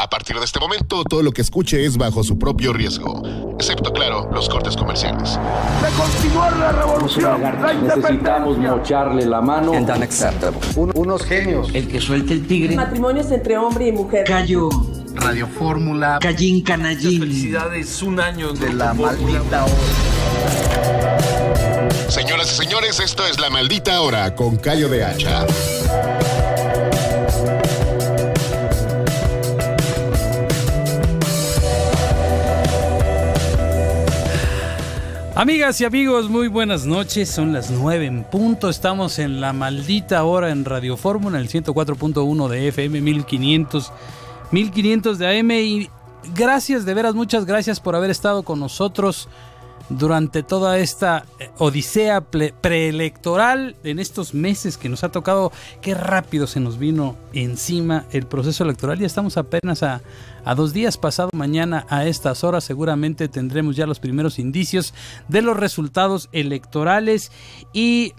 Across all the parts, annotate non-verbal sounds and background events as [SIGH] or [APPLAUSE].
A partir de este momento, todo lo que escuche es bajo su propio riesgo, excepto, claro, los cortes comerciales. para continuar la revolución, necesitamos mocharle la mano. Un, unos genios. El que suelte el tigre. Matrimonios entre hombre y mujer. Callo. Radio Fórmula. Callín Canallín. Felicidades, un año de la maldita hora. Señoras y señores, esto es La Maldita Hora con Cayo de Hacha. Amigas y amigos, muy buenas noches. Son las 9 en punto. Estamos en la maldita hora en Radio Fórmula, el 104.1 de FM, 1500, 1500 de AM. Y gracias, de veras, muchas gracias por haber estado con nosotros durante toda esta eh, odisea preelectoral en estos meses que nos ha tocado, qué rápido se nos vino encima el proceso electoral. Ya estamos apenas a, a dos días pasado mañana a estas horas. Seguramente tendremos ya los primeros indicios de los resultados electorales y...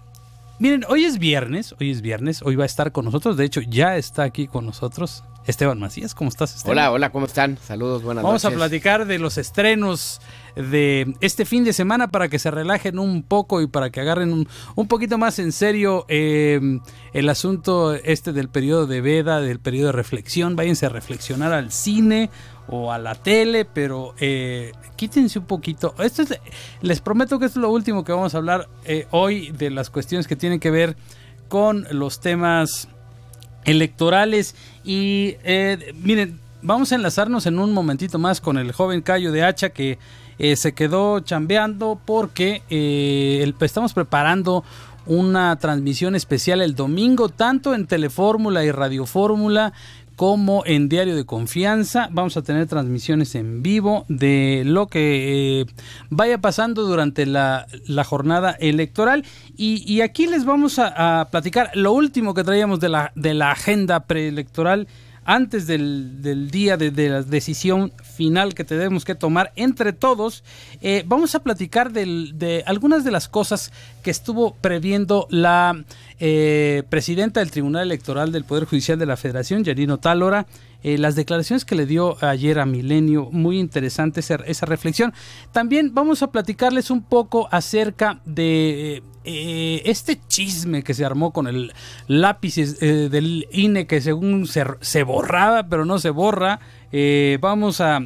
Miren, hoy es viernes, hoy es viernes, hoy va a estar con nosotros, de hecho ya está aquí con nosotros Esteban Macías, ¿cómo estás? Hola, hola, ¿cómo están? Saludos, buenas Vamos noches. Vamos a platicar de los estrenos de este fin de semana para que se relajen un poco y para que agarren un, poquito más en serio eh, el asunto este del periodo de veda, del periodo de reflexión. Váyanse a reflexionar al cine o a la tele, pero eh, quítense un poquito. Esto les prometo que esto es lo último que vamos a hablar eh, hoy de las cuestiones que tienen que ver con los temas electorales. Y eh, miren, vamos a enlazarnos en un momentito más con el joven Cayo de Hacha que eh, se quedó chambeando porque eh, estamos preparando una transmisión especial el domingo, tanto en Telefórmula y Radiofórmula como en Diario de Confianza. Vamos a tener transmisiones en vivo de lo que eh, vaya pasando durante la, jornada electoral. Y, aquí les vamos a, platicar lo último que traíamos de la, de la agenda preelectoral antes del, día de, de la decisión final que tenemos que tomar entre todos, eh, vamos a platicar de algunas de las cosas que estuvo previendo la eh, presidenta del Tribunal Electoral del Poder Judicial de la Federación, Yerino Tálora. Eh, las declaraciones que le dio ayer a Milenio, muy interesante esa, reflexión. También vamos a platicarles un poco acerca de eh, este chisme que se armó con el lápiz del INE que según se borraba, pero no se borra, eh, vamos a,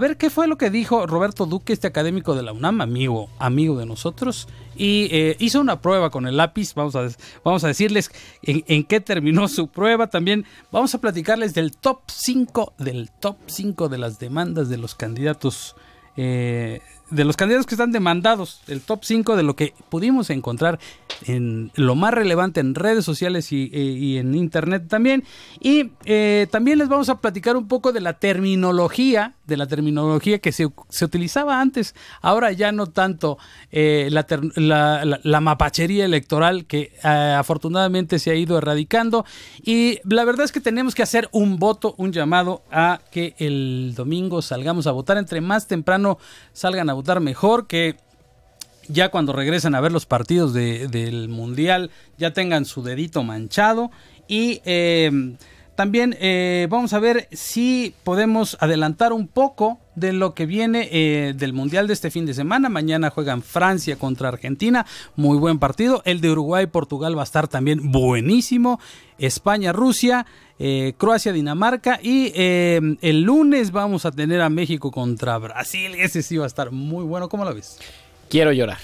ver qué fue lo que dijo Roberto Duque, este académico de la UNAM, amigo, amigo de nosotros, y eh, hizo una prueba con el lápiz. Vamos a, vamos a decirles en, qué terminó su prueba. También vamos a platicarles del top 5, del top 5 de las demandas de los candidatos. Eh, de los candidatos que están demandados, el top 5 de lo que pudimos encontrar en lo más relevante en redes sociales y, eh, en internet también. Y eh, también les vamos a platicar un poco de la terminología de la terminología que se, utilizaba antes, ahora ya no tanto eh, la, mapachería electoral que eh, afortunadamente se ha ido erradicando y la verdad es que tenemos que hacer un voto, un llamado a que el domingo salgamos a votar, entre más temprano salgan a votar mejor, que ya cuando regresen a ver los partidos del Mundial ya tengan su dedito manchado y... Eh, también eh, vamos a ver si podemos adelantar un poco de lo que viene eh, del Mundial de este fin de semana. Mañana juegan Francia contra Argentina. Muy buen partido. El de Uruguay-Portugal y va a estar también buenísimo. España-Rusia, eh, Croacia-Dinamarca. Y el lunes vamos a tener a México contra Brasil. Ese sí va a estar muy bueno. ¿Cómo lo ves? Quiero llorar.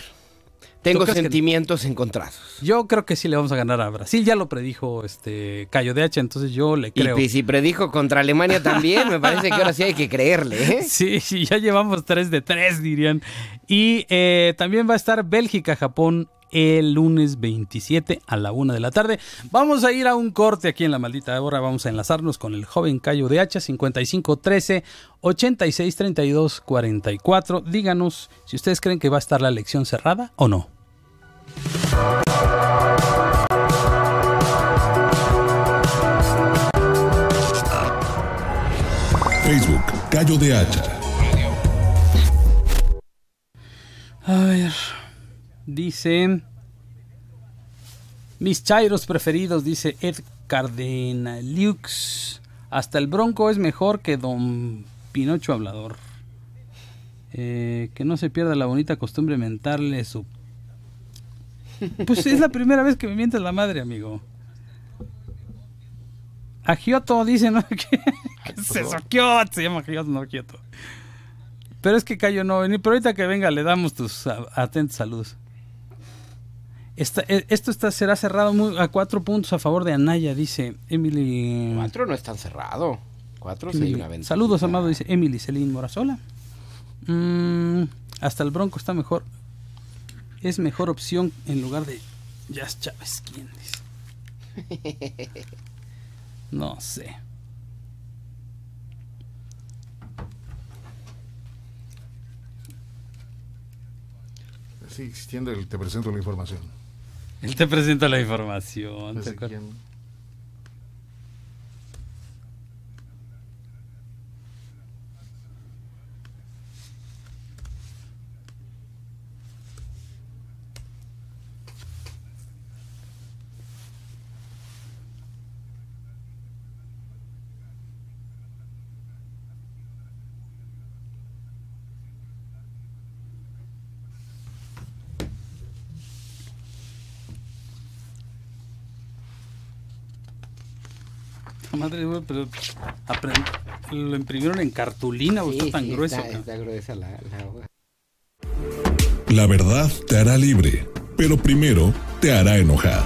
Tengo sentimientos encontrados. Yo creo que sí le vamos a ganar a Brasil. Ya lo predijo este Cayo de H. entonces yo le creo. Y si predijo contra Alemania también, me parece que ahora sí hay que creerle. ¿eh? [LAUGHS] Sí, sí, ya llevamos 3 de 3, dirían. Y eh, también va a estar Bélgica, Japón el lunes 27 a la 1 de la tarde. Vamos a ir a un corte aquí en la maldita hora. Vamos a enlazarnos con el joven Cayo de Hacha 5513 8632 44. Díganos si ustedes creen que va a estar la elección cerrada o no. Facebook, Cayo de Hacha. A ver. Dice. Mis chairos preferidos, dice Ed Cardenalux Hasta el Bronco es mejor que Don Pinocho Hablador. Eh, que no se pierda la bonita costumbre de mentarle su... [LAUGHS] Pues es la primera vez que me mientes la madre, amigo. A dice, ¿no? [LAUGHS] que se se llama Giotto, no quieto Pero es que Cayo no pero ahorita que venga le damos tus atentos saludos. Eh, esto está, será cerrado muy, a cuatro puntos a favor de Anaya, dice Emily. Cuatro no es cerrado. Cuatro Saludos, amado, dice Emily Celine Morazola. Mm, hasta el Bronco está mejor. Es mejor opción en lugar de ya Chávez. ¿Quién dice? [LAUGHS] No sé. sí existiendo te presento la información. Él te presenta la información. Pues madre, pero lo imprimieron en cartulina, o está tan grueso. gruesa La verdad te hará libre, pero primero te hará enojar.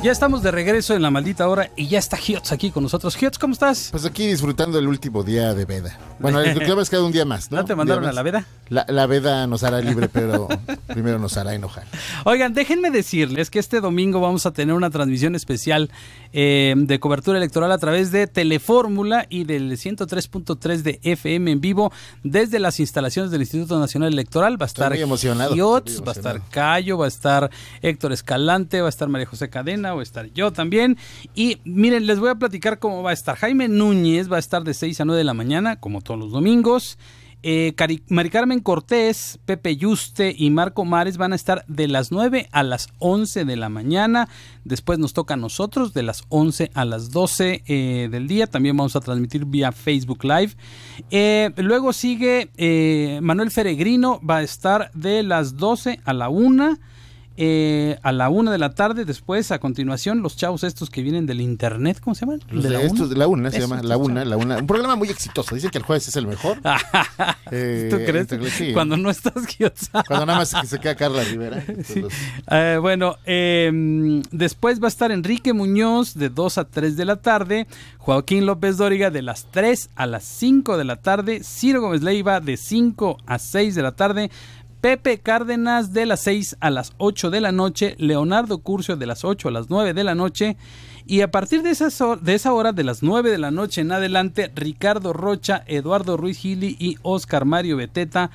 Ya estamos de regreso en la maldita hora y ya está Hiots aquí con nosotros. Hiots, ¿cómo estás? Pues aquí disfrutando el último día de veda. Bueno, el club es cada un día más, ¿no? te mandaron a la veda? La, veda nos hará libre, pero [LAUGHS] primero nos hará enojar. Oigan, déjenme decirles que este domingo vamos a tener una transmisión especial eh, de cobertura electoral a través de Telefórmula y del 103.3 de FM en vivo desde las instalaciones del Instituto Nacional Electoral. Va a estar Hiots, va a estar Cayo, va a estar Héctor Escalante, va a estar María José Cadena voy a estar yo también. Y miren, les voy a platicar cómo va a estar. Jaime Núñez va a estar de 6 a 9 de la mañana, como todos los domingos. Eh, Mari Carmen Cortés, Pepe Yuste y Marco Mares van a estar de las 9 a las 11 de la mañana. Después nos toca a nosotros de las 11 a las 12 eh, del día. También vamos a transmitir vía Facebook Live. Eh, luego sigue Manuel Feregrino, va a estar de las 12 a la 1. Eh, a la una de la tarde. Después, a continuación, los chavos estos que vienen del internet, ¿cómo se llaman? de, la una? se llama la una, la una. Un programa muy exitoso. dice que el jueves es el mejor. [LAUGHS] ¿Tú eh, crees? Cuando no estás [LAUGHS] Cuando nada más se queda Carla Rivera. [LAUGHS] Eh, bueno, em, después va a estar Enrique Muñoz de 2 a 3 de la tarde. Joaquín López Dóriga de las 3 a las 5 de la tarde. Ciro Gómez Leiva de 5 a 6 de la tarde. Pepe Cárdenas de las 6 a las 8 de la noche, Leonardo Curcio de las 8 a las 9 de la noche y a partir de, esa hora, de las 9 de la noche en adelante, Ricardo Rocha, Eduardo Ruiz Gili y Oscar Mario Beteta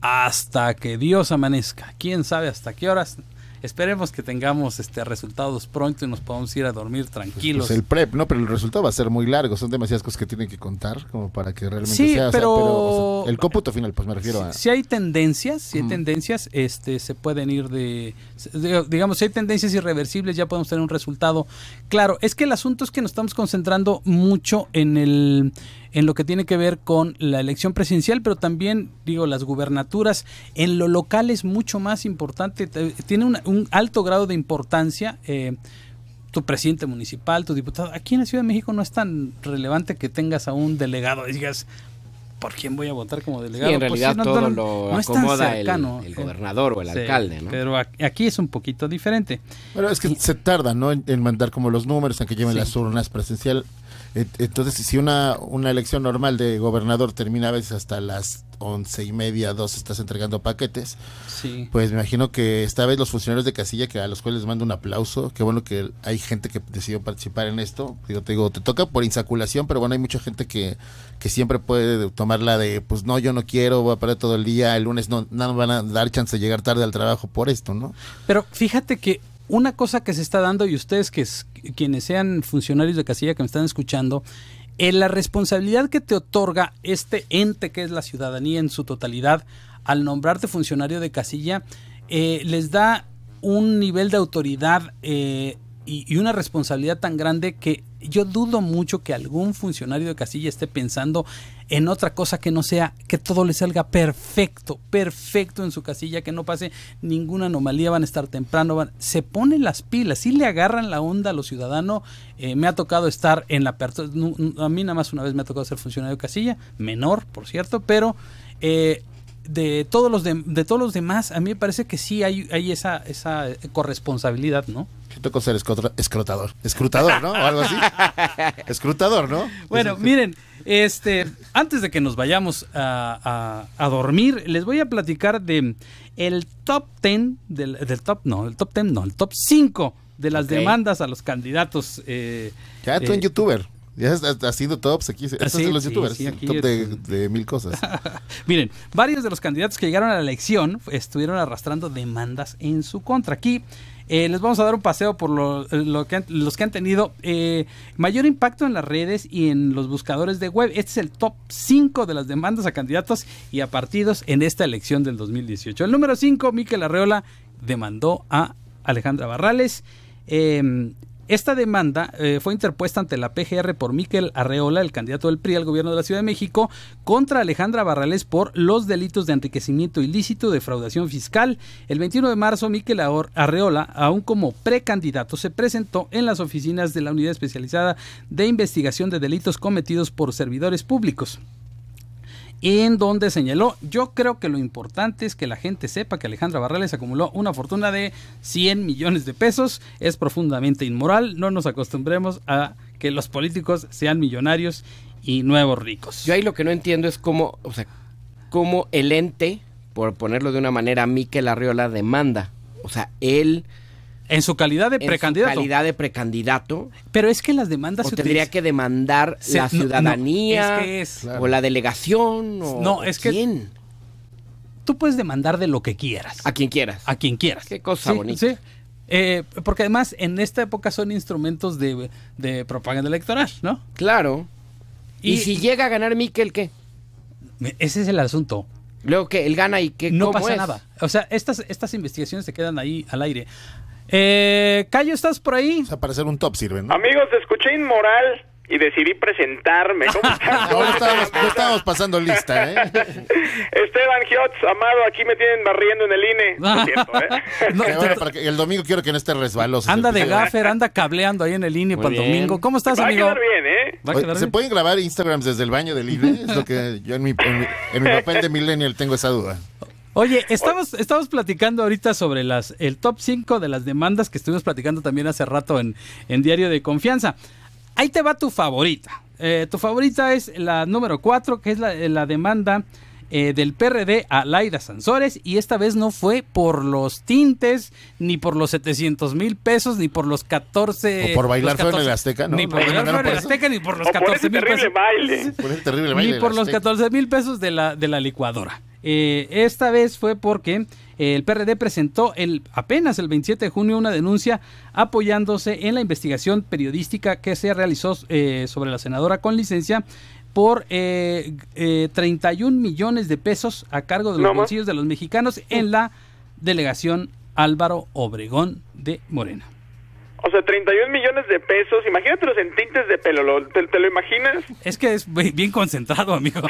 hasta que Dios amanezca. ¿Quién sabe hasta qué horas? Esperemos que tengamos este resultados pronto y nos podamos ir a dormir pues, pues, tranquilos. Pues, el prep, no, pero el resultado va a ser muy largo. Son demasiadas cosas que tienen que contar como para que realmente sea. Pero, el cómputo final, pues me refiero a. Si, hay tendencias, si hay tendencias, este, se pueden ir de, digamos, si hay tendencias irreversibles, ya podemos tener un resultado. Claro, es que el asunto es que nos estamos concentrando mucho en el en lo que tiene que ver con la elección presidencial, pero también, digo, las gubernaturas. En lo local es mucho más importante, tiene un alto grado de importancia. Eh, tu presidente municipal, tu diputado, aquí en la Ciudad de México no es tan relevante que tengas a un delegado y digas, ¿por quién voy a votar como delegado? en pues realidad todo lo acomoda el, eh, gobernador o el alcalde, ¿no? Pero aquí es un poquito diferente. Pero es que se tarda, ¿no? En, mandar como los números, a que lleven las urnas presencial. Entonces, si una, una elección normal de gobernador termina a veces hasta las once y media, dos, estás entregando paquetes, sí. pues me imagino que esta vez los funcionarios de casilla, que a los cuales les mando un aplauso, qué bueno que hay gente que decidió participar en esto, digo, te digo, te toca por insaculación, pero bueno, hay mucha gente que, que siempre puede tomarla de, pues no, yo no quiero, voy a parar todo el día, el lunes no, no van a dar chance de llegar tarde al trabajo por esto, ¿no? Pero fíjate que una cosa que se está dando, y ustedes que quienes sean funcionarios de casilla que me están escuchando, eh, la responsabilidad que te otorga este ente que es la ciudadanía en su totalidad al nombrarte funcionario de casilla, eh, les da un nivel de autoridad eh, y, una responsabilidad tan grande que yo dudo mucho que algún funcionario de casilla esté pensando en otra cosa que no sea que todo le salga perfecto, perfecto en su casilla, que no pase ninguna anomalía, van a estar temprano, se ponen las pilas, si le agarran la onda a los ciudadanos, eh, me ha tocado estar en la a mí nada más una vez me ha tocado ser funcionario de casilla, menor, por cierto, pero eh, de todos los de, todos los demás, a mí me parece que sí hay, hay esa, esa eh, corresponsabilidad, ¿no? Toco ser escrotador. Escrutador, ¿no? O algo así. [LAUGHS] Escrutador, ¿no? Bueno, miren, este, antes de que nos vayamos a, dormir, les voy a platicar de el top 10, del, top, no, el top 10, no, el top 5 de las demandas a los candidatos. Eh, ya tú en eh, youtuber. Ya ha sido tops aquí. Estos ah, los youtubers. top de, mil cosas. [LAUGHS] Miren, varios de los candidatos que llegaron a la elección estuvieron arrastrando demandas en su contra. Aquí eh, les vamos a dar un paseo por los que han tenido eh, mayor impacto en las redes y en los buscadores de web. Este es el top 5 de las demandas a candidatos y a partidos en esta elección del 2018. El número 5, Miquel Arreola, demandó a Alejandra Barrales. Em, esta demanda eh, fue interpuesta ante la PGR por Miquel Arreola, el candidato del PRI al gobierno de la Ciudad de México, contra Alejandra Barrales por los delitos de enriquecimiento ilícito, defraudación fiscal. El 21 de marzo, Miquel Arreola, aún como precandidato, se presentó en las oficinas de la Unidad Especializada de Investigación de Delitos Cometidos por Servidores Públicos en donde señaló, yo creo que lo importante es que la gente sepa que Alejandra Barrales acumuló una fortuna de 100 millones de pesos, es profundamente inmoral, no nos acostumbremos a que los políticos sean millonarios y nuevos ricos. Yo ahí lo que no entiendo es cómo, o sea, cómo el ente, por ponerlo de una manera, Miquel Arriola demanda, o sea, él... En su calidad de precandidato. En su calidad de precandidato. Pero es que las demandas. tendría que demandar la ciudadanía. O la delegación. no, es que. ¿quién? Tú puedes demandar de lo que quieras. A quien quieras. A quien quieras. Qué cosa bonita. Eh, porque además en esta época son instrumentos de, propaganda electoral, ¿no? Claro. Y, si llega a ganar Miquel, ¿qué? Ese es el asunto. Luego que él gana y que no pasa nada. O sea, estas, estas investigaciones se quedan ahí al aire. Eh, Cayo, ¿estás por ahí? O sea, para hacer un top sirve, ¿no? Amigos, escuché inmoral y decidí presentarme. ¿Cómo [LAUGHS] estás? no, no, estábamos, pasando lista, ¿eh? [LAUGHS] Esteban Giotz, amado, aquí me tienen barriendo en el INE. [LAUGHS] ¿eh? no el domingo quiero que no esté resbaloso. Anda de gaffer, anda cableando ahí en el INE para el domingo. ¿Cómo estás, amigo? Va a quedar bien, ¿eh? ¿Se pueden grabar Instagrams desde el baño del INE? Es lo que yo en mi, en mi, en mi papel de millennial tengo esa duda. Oye, estamos, estamos platicando ahorita sobre las, el top 5 de las demandas que estuvimos platicando también hace rato en, en Diario de Confianza. Ahí te va tu favorita. Eh, tu favorita es la número 4, que es la, eh, demanda eh, del PRD a Laida Sansores y esta vez no fue por los tintes, ni por los 700 mil pesos, ni por los 14... O por bailar el Azteca, ¿no? Ni por bailar Azteca, ni por los 14 pesos. terrible baile. Ni por los 14 mil pesos de la, de la licuadora. Eh, esta vez fue porque eh, el PRD presentó el, apenas el 27 de junio una denuncia apoyándose en la investigación periodística que se realizó eh, sobre la senadora con licencia por 31 millones de pesos a cargo de los bolsillos de los mexicanos en la delegación Álvaro Obregón de Morena. O sea, 31 millones de pesos. Imagínate los tintes de pelo. ¿Te, lo imaginas? Es que es bien concentrado, amigo.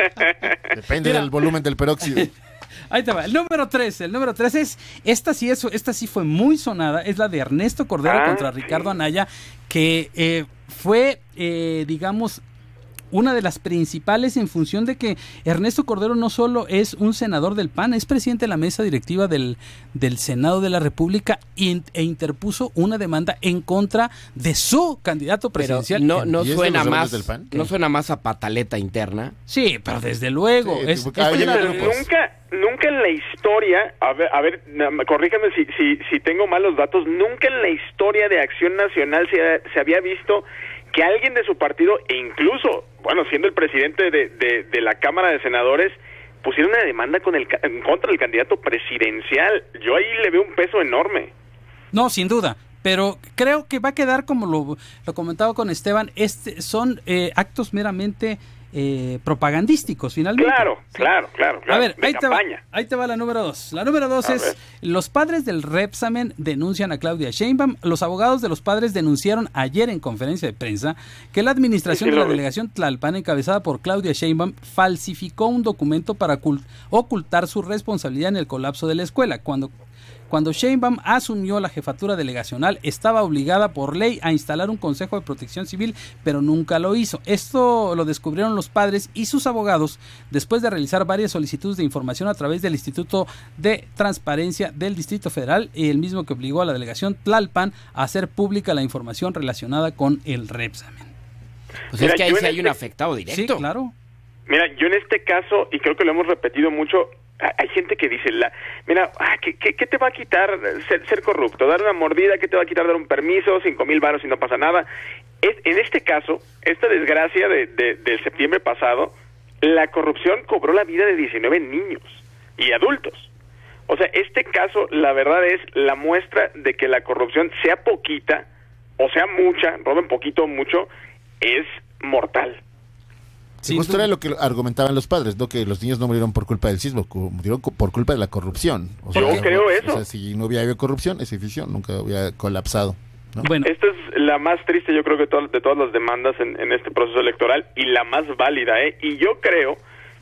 [LAUGHS] Depende del volumen del peróxido. [LAUGHS] Ahí te va. El número 3. El número 3 es. Esta sí, esta sí fue muy sonada. Es la de Ernesto Cordero ah, contra Ricardo Anaya. Que eh, fue, eh, digamos, una de las principales en función de que Ernesto Cordero no solo es un senador del PAN, es presidente de la mesa directiva del, del Senado de la República e interpuso una demanda en contra de su candidato presidencial. no, no suena más no suena más a pataleta interna. Sí, pero desde luego nunca nunca en la historia, a ver, a ver corríjame si, si, tengo malos datos, nunca en la historia de Acción Nacional se, se había visto que alguien de su partido, e incluso, bueno, siendo el presidente de, la Cámara de Senadores, pusiera una demanda con el, en contra del candidato presidencial. Yo ahí le veo un peso enorme. No, sin duda. Pero creo que va a quedar, como lo, lo comentaba con Esteban, este, son eh, actos meramente eh, propagandísticos finalmente. Claro, claro, claro, claro, A ver, ahí te, va, la número dos. La número dos es, los padres del Repsamen denuncian a Claudia Sheinbaum. Los abogados de los padres denunciaron ayer en conferencia de prensa que la administración de la delegación Tlalpan, encabezada por Claudia Sheinbaum, falsificó un documento para ocultar su responsabilidad en el colapso de la escuela, cuando cuando Sheinbaum asumió la jefatura delegacional, estaba obligada por ley a instalar un Consejo de Protección Civil, pero nunca lo hizo. Esto lo descubrieron los padres y sus abogados después de realizar varias solicitudes de información a través del Instituto de Transparencia del Distrito Federal, el mismo que obligó a la delegación Tlalpan a hacer pública la información relacionada con el Repsamen. Pues es que ahí sí hay un este afectado directo. Sí, claro. Mira, yo en este caso, y creo que lo hemos repetido mucho, hay gente que dice, mira, ah, ¿qué, te va a quitar ser, corrupto? ¿Dar una mordida? ¿Qué te va a quitar dar un permiso? ¿Cinco mil varos y no pasa nada? en este caso, esta desgracia de, de, del septiembre pasado, la corrupción cobró la vida de 19 niños y adultos. O sea, este caso, la verdad es la muestra de que la corrupción, sea poquita o sea mucha, roben poquito o mucho, es mortal. Y justo pues era lo que argumentaban los padres, ¿no? Que los niños no murieron por culpa del sismo, murieron por culpa de la corrupción. Yo creo eso. O sea, si no hubiera habido corrupción, ese edificio nunca hubiera colapsado. Bueno. Esta es la más triste, yo creo, que de todas las demandas en, este proceso electoral y la más válida, ¿eh? Y yo creo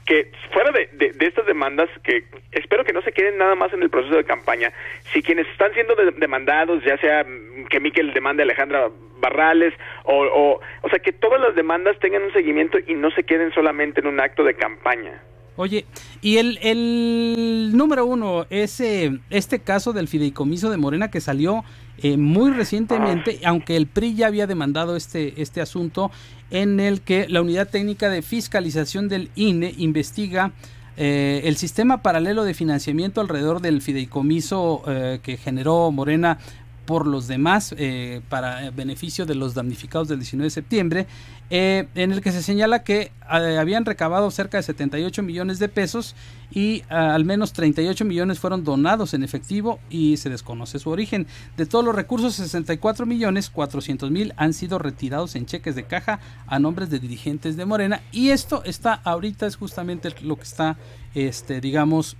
que fuera de, estas demandas, que espero que no se queden nada más en el proceso de campaña, si quienes están siendo demandados, ya sea que Miquel demande a Alejandra barrales o, o, sea, que todas las demandas tengan un seguimiento y no se queden solamente en un acto de campaña. Oye, y el, número uno es este caso del fideicomiso de Morena que salió eh, muy recientemente, ah. aunque el PRI ya había demandado este, este asunto, en el que la Unidad Técnica de Fiscalización del INE investiga eh, el sistema paralelo de financiamiento alrededor del fideicomiso eh, que generó Morena por los demás eh, para eh, beneficio de los damnificados del 19 de septiembre, eh, en el que se señala que habían recabado cerca de 78 millones de pesos y al menos 38 millones fueron donados en efectivo y se desconoce su origen. De todos los recursos, 64 millones 400 mil han sido retirados en cheques de caja a nombres de dirigentes de Morena y esto está ahorita es justamente lo que está, este, digamos,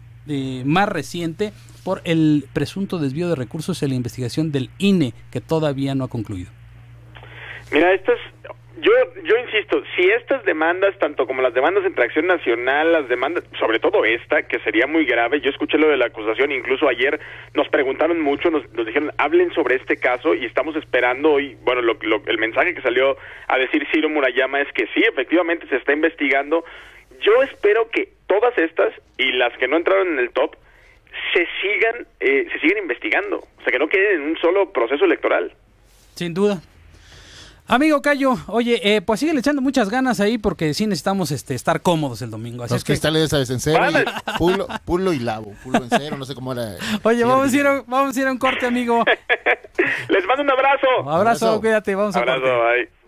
más reciente por el presunto desvío de recursos en la investigación del INE, que todavía no ha concluido. Mira, yo, yo insisto, si estas demandas, tanto como las demandas en tracción Nacional, las demandas, sobre todo esta, que sería muy grave, yo escuché lo de la acusación, incluso ayer nos preguntaron mucho, nos, dijeron, hablen sobre este caso y estamos esperando hoy, bueno, lo, el mensaje que salió a decir Ciro Murayama es que sí, efectivamente se está investigando. Yo espero que todas estas y las que no entraron en el top se sigan, eh, se siguen investigando, o sea, que no queden en un solo proceso electoral. Sin duda. Amigo Cayo, oye, eh, pues sigue echando muchas ganas ahí porque sí necesitamos este, estar cómodos el domingo. Así es que... en cero, y pulo, pulo, y lavo, pulo en cero, no sé cómo era. [LAUGHS] Oye, vamos a, ir a, vamos a ir a un corte, amigo. [LAUGHS] Les mando un abrazo. abrazo, cuídate, vamos abrazo, a Abrazo, Bye.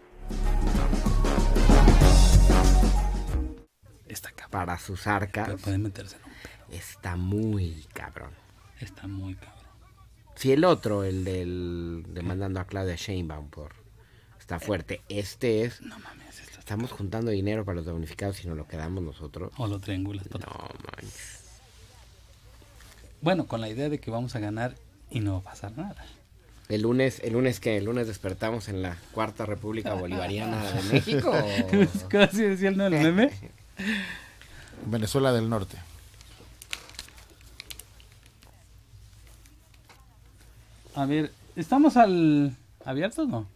para sus arcas. Pero meterse Está muy cabrón. Está muy cabrón. Si el otro, el del demandando a Claudia Sheinbaum por está fuerte. Este es. No mames, este estamos juntando dinero para los damnificados y no lo quedamos nosotros. O lo triangulas. No mames. Bueno, con la idea de que vamos a ganar y no va a pasar nada. El lunes, el lunes que el lunes despertamos en la cuarta República Bolivariana de [LAUGHS] México. ¿Casi decía el meme? [LAUGHS] Venezuela del Norte. A ver, ¿estamos al abiertos no?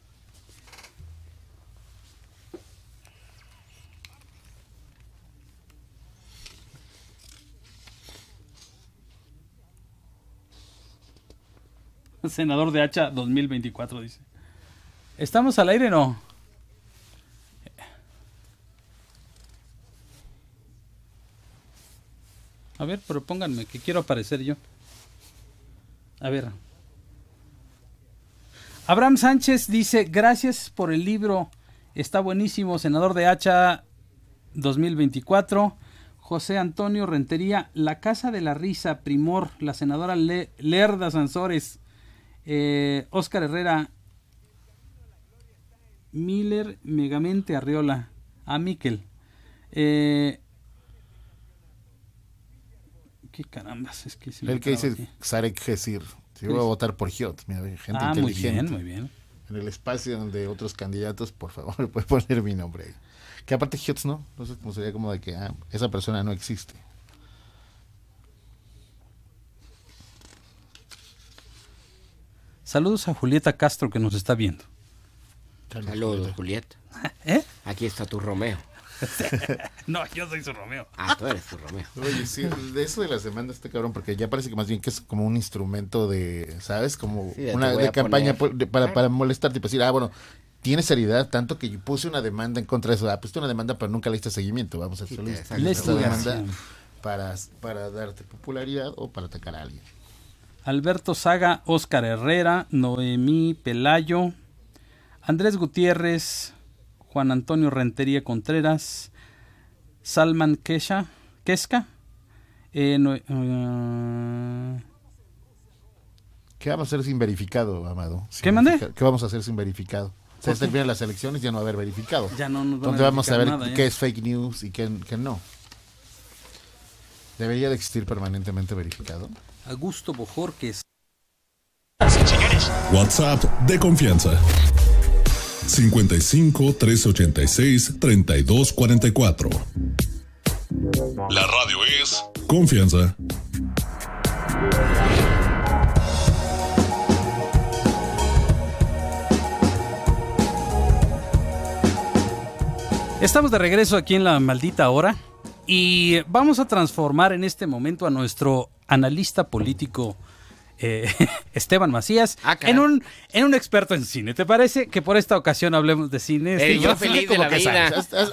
[LAUGHS] Senador de Hacha 2024 dice. ¿Estamos al aire o no? A ver, propónganme, que quiero aparecer yo. A ver. Abraham Sánchez dice, gracias por el libro. Está buenísimo, senador de Hacha 2024. José Antonio Rentería, La Casa de la Risa, Primor, la senadora Lerda Sansores, eh, Oscar Herrera, Miller Megamente Arriola, a ah, Miquel. Eh, qué carambas es que El que dice Zarek Gesir. Si voy a votar por Giot. Mira, gente ah, inteligente. Muy bien, muy bien. En el espacio donde otros candidatos, por favor, [LAUGHS] puede poner mi nombre Que aparte Giot no. no sé cómo sería como de que ah, esa persona no existe. Saludos a Julieta Castro que nos está viendo. Saludos, Julieta. [LAUGHS] ¿Eh? Aquí está tu Romeo. [LAUGHS] no, yo soy su Romeo. Ah, tú eres su Romeo. Oye, sí, de eso de las demandas este cabrón, porque ya parece que más bien que es como un instrumento de, ¿sabes? Como una campaña para, para molestarte y decir, ah, bueno, tiene seriedad tanto que yo puse una demanda en contra de eso. Ah, puse una demanda, pero nunca le seguimiento. Vamos a ¿Le sí, demanda para, para darte popularidad o para atacar a alguien. Alberto Saga, Oscar Herrera, Noemí Pelayo, Andrés Gutiérrez, Juan Antonio Rentería Contreras, Salman Kesha, Kesca. Eh, eh, ¿Qué vamos a hacer sin verificado, Amado? ¿Qué mandé? ¿Qué vamos a hacer sin verificado? Se terminan las elecciones y ya no va a haber verificado. Ya no nos vamos a ver ¿eh? qué es fake news y qué, no. ¿Debería de existir permanentemente verificado? Augusto que Señores. WhatsApp de confianza. 55 386 3244. La radio es confianza. Estamos de regreso aquí en la maldita hora y vamos a transformar en este momento a nuestro analista político eh, [LAUGHS] Esteban Macías ah, en un en un experto en cine. ¿Te parece que por esta ocasión hablemos de cine? feliz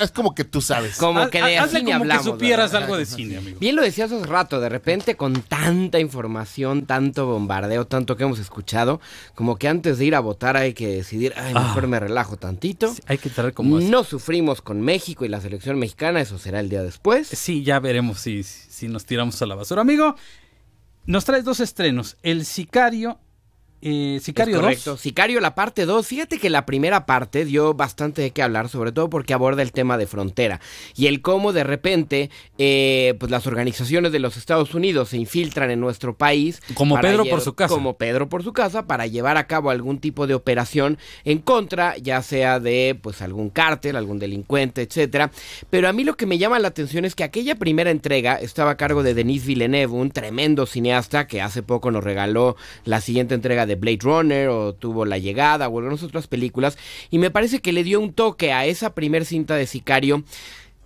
Es, como que tú sabes. Como que de hazle como que supieras algo de cine, amigo. Bien lo decías hace rato, de repente con tanta información, tanto bombardeo, tanto que hemos escuchado, como que antes de ir a votar hay que decidir, ay, ah. mejor me relajo tantito. hay que traer como No sufrimos con México y la selección mexicana, eso será el día después. Sí, ya veremos si, si nos tiramos a la basura, amigo. Nos traes dos estrenos, El Sicario Sicario 2. Sicario, la parte 2. Fíjate que la primera parte dio bastante de qué hablar, sobre todo porque aborda el tema de frontera y el cómo de repente eh, pues las organizaciones de los Estados Unidos se infiltran en nuestro país. Como Pedro por su casa. Como Pedro por su casa, para llevar a cabo algún tipo de operación en contra, ya sea de pues algún cártel, algún delincuente, etcétera. Pero a mí lo que me llama la atención es que aquella primera entrega estaba a cargo de Denis Villeneuve, un tremendo cineasta que hace poco nos regaló la siguiente entrega de Blade Runner o tuvo La Llegada o algunas otras películas. Y me parece que le dio un toque a esa primer cinta de Sicario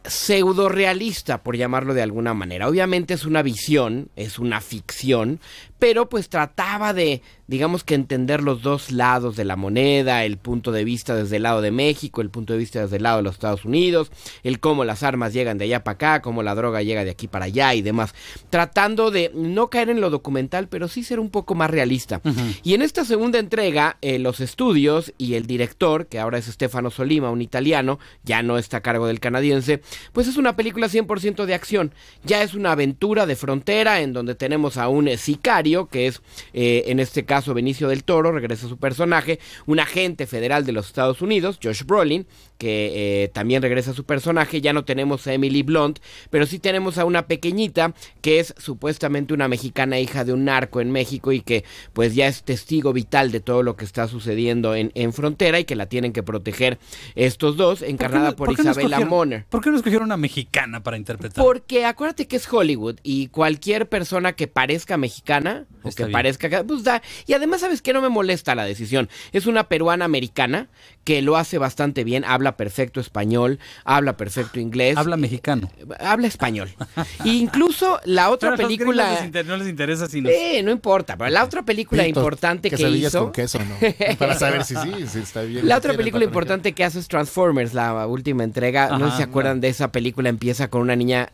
pseudo realista, por llamarlo de alguna manera. Obviamente es una visión, es una ficción, pero pues trataba de, digamos que entender los dos lados de la moneda, el punto de vista desde el lado de México, el punto de vista desde el lado de los Estados Unidos, el cómo las armas llegan de allá para acá, cómo la droga llega de aquí para allá y demás, tratando de no caer en lo documental, pero sí ser un poco más realista. Y en esta segunda entrega, eh, los estudios y el director, que ahora es Stefano Solima, un italiano, ya no está a cargo del canadiense, pues es una película 100% de acción, ya es una aventura de frontera en donde tenemos a un sicario, que es eh, en este caso Benicio del Toro, regresa su personaje, un agente federal de los Estados Unidos, Josh Brolin, que eh, también regresa su personaje. Ya no tenemos a Emily Blunt, pero sí tenemos a una pequeñita que es supuestamente una mexicana hija de un narco en México y que pues ya es testigo vital de todo lo que está sucediendo en, en frontera y que la tienen que proteger estos dos, encarnada por, Isabella por Isabela Moner. ¿Por qué no escogieron una mexicana para interpretar? Porque acuérdate que es Hollywood y cualquier persona que parezca mexicana o que parezca, pues Y además, ¿sabes que No me molesta la decisión. Es una peruana americana que lo hace bastante bien, habla perfecto español, habla perfecto inglés. Habla eh, mexicano. Eh, habla español. [LAUGHS] incluso la otra película... No les, interesa eh, no importa, pero la otra película importante que, hizo... Con queso, ¿no? Para saber si sí, está bien. La otra película importante que hace es Transformers, la última entrega. no se acuerdan de esa película, empieza con una niña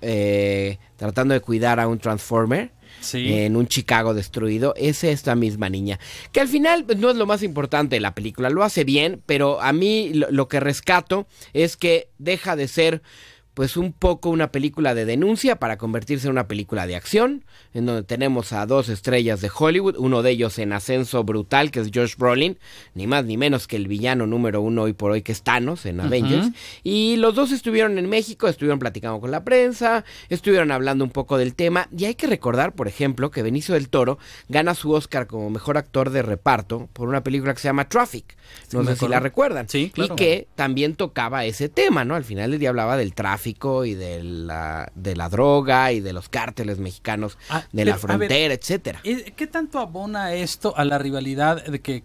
tratando de cuidar a un Transformer en un Chicago destruido, es esta misma niña. Que al final pues, no es lo más importante de la película, lo hace bien, pero a mí lo que rescato es que deja de ser pues un poco una película de denuncia para convertirse en una película de acción, en donde tenemos a dos estrellas de Hollywood, uno de ellos en ascenso brutal, que es Josh Brolin, ni más ni menos que el villano número uno hoy por hoy, que es Thanos en Avengers. Y los dos estuvieron en México, estuvieron platicando con la prensa, estuvieron hablando un poco del tema, y hay que recordar, por ejemplo, que Benicio del Toro gana su Oscar como mejor actor de reparto por una película que se llama Traffic, no sé si la recuerdan, y que también tocaba ese tema, ¿no? Al final del día hablaba del tráfico, y de la, droga y de los cárteles mexicanos ah, de la frontera, etcétera. ¿Qué tanto abona esto a la rivalidad que,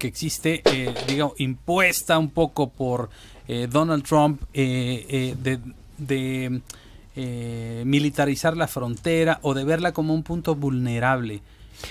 existe, eh, digamos, impuesta un poco por eh, Donald Trump eh, de, de militarizar la frontera o de verla como un punto vulnerable?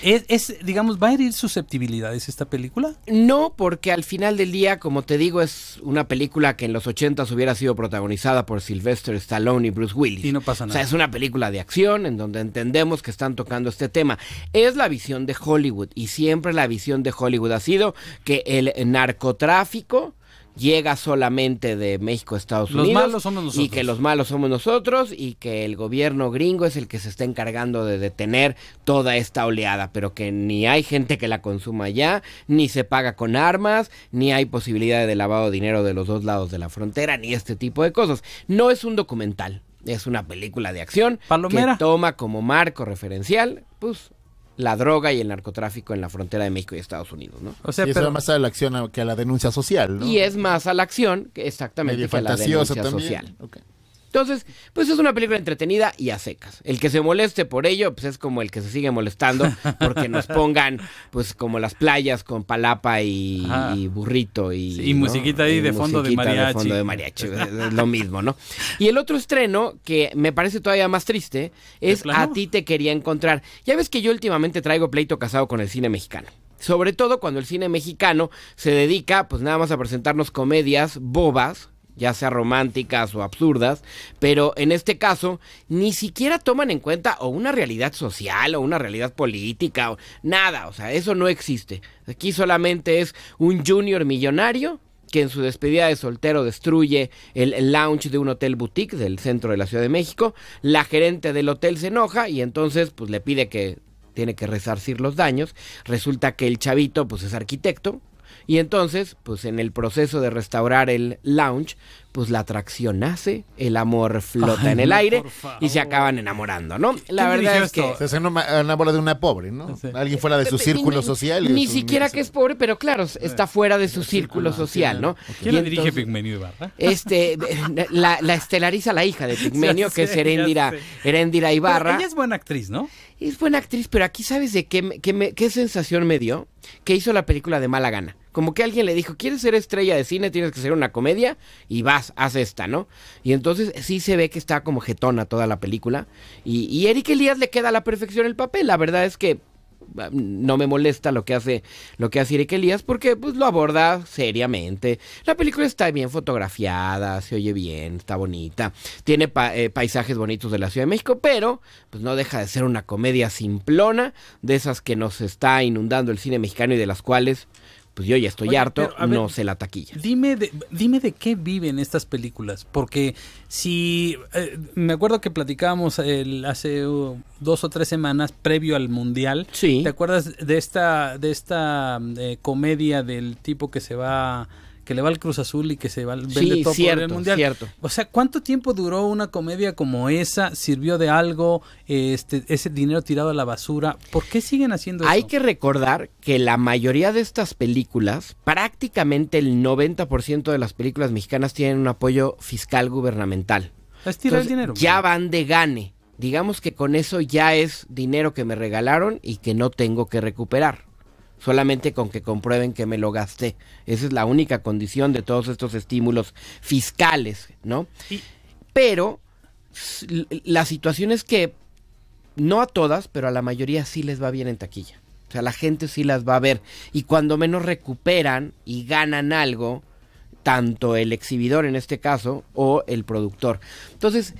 ¿Es, digamos, va a herir susceptibilidades esta película? No, porque al final del día, como te digo, es una película que en los 80 hubiera sido protagonizada por Sylvester Stallone y Bruce Willis. Y no pasa nada. O sea, es una película de acción en donde entendemos que están tocando este tema. Es la visión de Hollywood y siempre la visión de Hollywood ha sido que el narcotráfico llega solamente de México a Estados Unidos. Y que los malos somos nosotros y que el gobierno gringo es el que se está encargando de detener toda esta oleada, pero que ni hay gente que la consuma ya, ni se paga con armas, ni hay posibilidad de lavado de dinero de los dos lados de la frontera, ni este tipo de cosas. No es un documental, es una película de acción que toma como marco referencial, pues la droga y el narcotráfico en la frontera de México y Estados Unidos, ¿no? O sea, pero es más a la acción que a la denuncia social, Y es más a la acción, exactamente, que a la denuncia social. Entonces, pues es una película entretenida y a secas. El que se moleste por ello, pues es como el que se sigue molestando porque nos [LAUGHS] pongan, pues como las playas con palapa y, burrito y... y musiquita ahí de, fondo de, mariachi. de de mariachi. lo mismo, ¿no? Y el otro estreno, que me parece todavía más triste, es A ti te quería encontrar. Ya ves que yo últimamente traigo pleito casado con el cine mexicano sobre todo cuando el cine mexicano se dedica pues nada más a presentarnos comedias bobas ya sea románticas o absurdas, pero en este caso ni siquiera toman en cuenta o una realidad social o una realidad política o nada, o sea, eso no existe. Aquí solamente es un junior millonario que en su despedida de soltero destruye el lounge de un hotel boutique del centro de la Ciudad de México, la gerente del hotel se enoja y entonces pues le pide que tiene que resarcir los daños. Resulta que el chavito pues es arquitecto, y entonces, pues en el proceso de restaurar el lounge, pues la atracción nace, el amor flota en el aire y se acaban enamorando, ¿no? La verdad es que... Se enamora de una pobre, ¿no? Alguien fuera de su círculo social. Ni, siquiera que es pobre, pero claro, está fuera de su círculo social, ¿no? ¿Quién dirige Pigmenio, Ibarra? Este, la, estelariza la hija de [LAUGHS] Pigmenio, que es Herendira, Ibarra. ella es buena actriz, ¿no? Es buena actriz, pero aquí sabes de qué, qué, qué sensación me dio que hizo la película de mala gana. Como que alguien le dijo, ¿quieres ser estrella de cine? Tienes que ser una comedia y va Hace esta, ¿no? Y entonces sí se ve que está como jetona toda la película. Y, y Eric Elías le queda a la perfección el papel. La verdad es que no me molesta lo que hace lo que hace Eric Elías porque pues lo aborda seriamente. La película está bien fotografiada, se oye bien, está bonita, tiene eh, paisajes bonitos de la Ciudad de México, pero pues no deja de ser una comedia simplona de esas que nos está inundando el cine mexicano y de las cuales pues yo ya estoy harto, no se la taquilla. Dime de, dime de qué viven estas películas, porque si eh, me acuerdo que platicábamos hace uh, dos o tres semanas previo al mundial, sí. ¿te acuerdas de esta de esta eh, comedia del tipo que se va que le va al Cruz Azul y que se va al todo por el mundial. O sea, ¿cuánto tiempo duró una comedia como esa? ¿Sirvió de algo? Este, ese dinero tirado a la basura. ¿Por qué siguen haciendo eso? Hay que recordar que la mayoría de estas películas, prácticamente el 90% de las películas mexicanas tienen un apoyo fiscal gubernamental. Es tirar el dinero. Ya van de gane. Digamos que con eso ya es dinero que me regalaron y que no tengo que recuperar solamente con que comprueben que me lo gasté. Esa es la única condición de todos estos estímulos fiscales, ¿no? Pero la situación es que no a todas, pero a la mayoría sí les va bien en taquilla. O sea, la gente sí las va a ver. Y cuando menos recuperan y ganan algo, tanto el exhibidor en este caso o el productor. Entonces,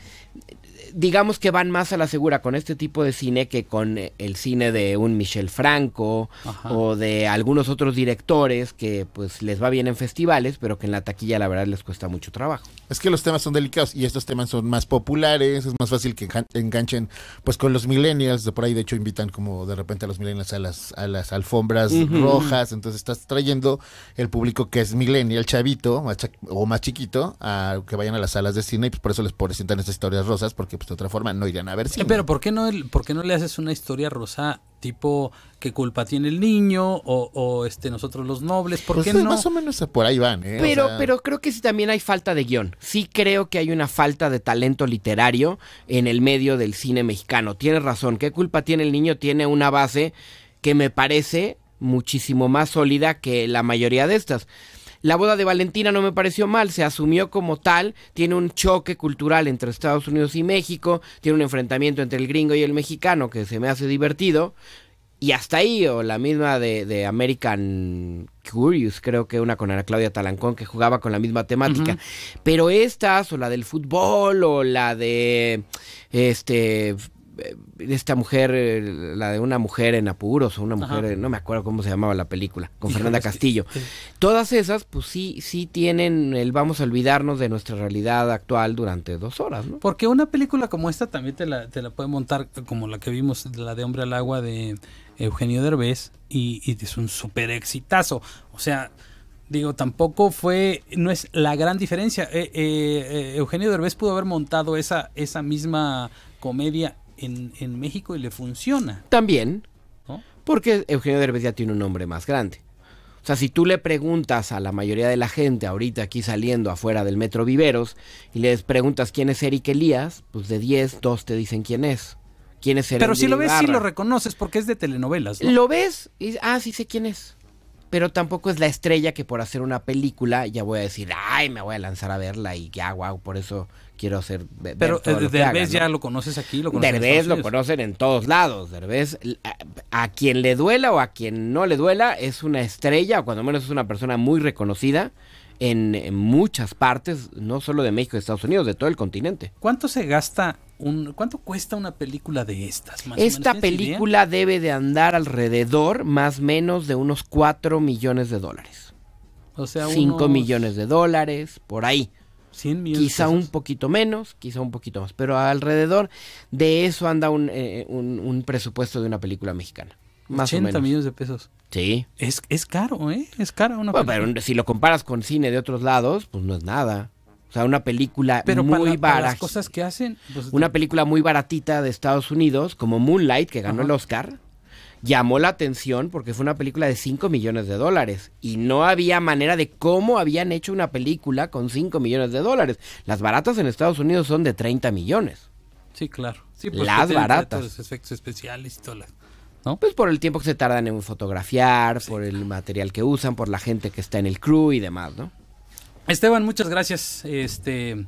digamos que van más a la segura con este tipo de cine que con eh, el cine de un Michel Franco o de algunos otros directores que pues les va bien en festivales, pero que en la taquilla la verdad les cuesta mucho trabajo. Es que los temas son delicados y estos temas son más populares, es más fácil que enganchen pues con los millennials, de por ahí de hecho invitan como de repente a los millennials a las a las alfombras rojas, entonces estás trayendo el público que es millennial, chavito o más chiquito a que vayan a las salas de cine y pues por eso les presentan estas historias rosas porque pues, de otra forma no irían a ver cine. Pero ¿por qué no, por qué no le haces una historia rosa tipo qué culpa tiene el niño o, este nosotros los nobles? ¿Por pues Más o menos por ahí van. ¿eh? Pero, pero creo que sí también hay falta de guión. Sí creo que hay una falta de talento literario en el medio del cine mexicano. Tienes razón. ¿Qué culpa tiene el niño? Tiene una base que me parece muchísimo más sólida que la mayoría de estas. La boda de Valentina no me pareció mal, se asumió como tal, tiene un choque cultural entre Estados Unidos y México, tiene un enfrentamiento entre el gringo y el mexicano que se me hace divertido. Y hasta ahí, o la misma de, American Curious, creo que una con Ana Claudia Talancón que jugaba con la misma temática. Pero estas, o la del fútbol, o la de este eh, esta mujer, eh, la de una mujer en apuros, o una mujer, no me acuerdo cómo se llamaba la película, con Fernanda Castillo. Todas esas, pues sí, sí tienen el vamos a olvidarnos de nuestra realidad actual durante dos horas, ¿no? Porque una película como esta también te la, puede montar, como la que vimos, la de Hombre al Agua de Eugenio Derbez, y, es un súper exitazo. O sea, Digo, tampoco fue, no es la gran diferencia. Eh, Eugenio Derbez pudo haber montado esa, esa misma comedia en, México y le funciona. También, porque Eugenio Derbez ya tiene un nombre más grande. O sea, si tú le preguntas a la mayoría de la gente ahorita aquí saliendo afuera del Metro Viveros y les preguntas quién es Eric Elías, pues de 10, 2 te dicen quién es. ¿Quién es Pero si lo ves, sí lo reconoces porque es de telenovelas. Lo ves y, ah, sí sé quién es. Pero tampoco es la estrella que por hacer una película ya voy a decir, ay, me voy a lanzar a verla y ya, guau, por eso quiero hacer. Pero eh, ya lo conoces aquí, lo conoces Derbez lo conocen en todos lados. Derbez, a, quien le duela o a quien no le duela, es una estrella, o cuando menos es una persona muy reconocida. En, muchas partes, no solo de México, y Estados Unidos, de todo el continente. ¿Cuánto se gasta un, ¿cuánto cuesta una película de estas? Esta película debe de andar alrededor más o menos de unos 4 millones de dólares. O sea, 5 millones de dólares, por ahí. 100 millones quizá un poquito menos, quizá un poquito más, pero alrededor de eso anda un, eh, un, presupuesto de una película mexicana. Más 80 millones de pesos. Sí. Es, es caro, ¿eh? Es caro una película. Pero si lo comparas con cine de otros lados, pues no es nada. O sea, una película pero muy barata. las cosas que hacen. Pues, una película muy baratita de Estados Unidos, como Moonlight, que ganó el Oscar llamó la atención porque fue una película de 5 millones de dólares y no había manera de cómo habían hecho una película con 5 millones de dólares. Las baratas en Estados Unidos son de 30 millones. Sí, claro. Pues, las baratas. Los efectos especiales y ¿No? Pues por el tiempo que se tardan en fotografiar, por el material que usan, por la gente que está en el crew y demás, ¿no? Esteban, muchas gracias. Este,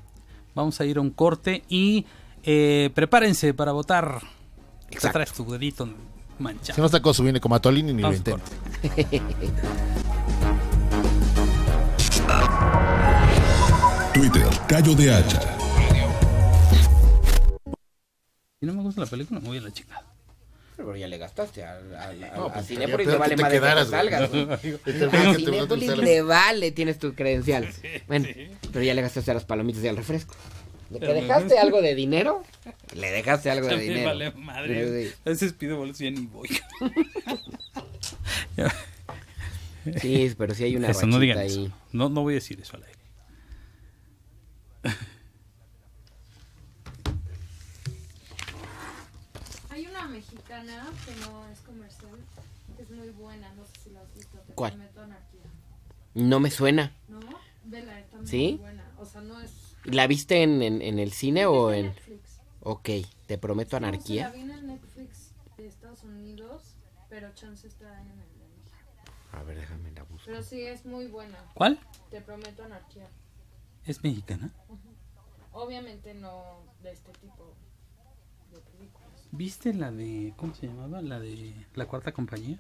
vamos a ir a un corte y eh, prepárense para votar. Exacto. traes dedito se Si no está viene como Tolini ni lo intenta. [LAUGHS] Twitter, Callo de Hacha. Si no me gusta la película, Muy voy a la chingada. Pero ya le gastaste a, a, no, pues, Cinépolis le vale más de que salgas. a [LAUGHS] Cinépolis le vale, tienes tus credenciales. [LAUGHS] Bueno, pero ya le gastaste a las palomitas y al refresco. De que dejaste algo de dinero, le dejaste algo de dinero. Vale, madre. A veces pido bolsas y ya ni voy. [LAUGHS] sí, pero sí hay una eso, no digan ahí. Eso. No, no voy a decir eso al aire. [LAUGHS] Hay una mexicana que no es comercial, que es muy buena, no sé si la has visto. ¿Cuál? No me suena. ¿No? Vela, muy ¿Sí? buena. O sea, no es ¿La viste en, en, el cine o en...? Netflix. Ok, Te Prometo Anarquía. la vi en Netflix de Estados Unidos, pero chance está en el de México. A ver, déjame la busco. Pero sí, es muy buena. ¿Cuál? Te Prometo Anarquía. ¿Es mexicana? Obviamente no de este tipo de películas. ¿Viste la de... ¿Cómo se llamaba? La de La Cuarta Compañía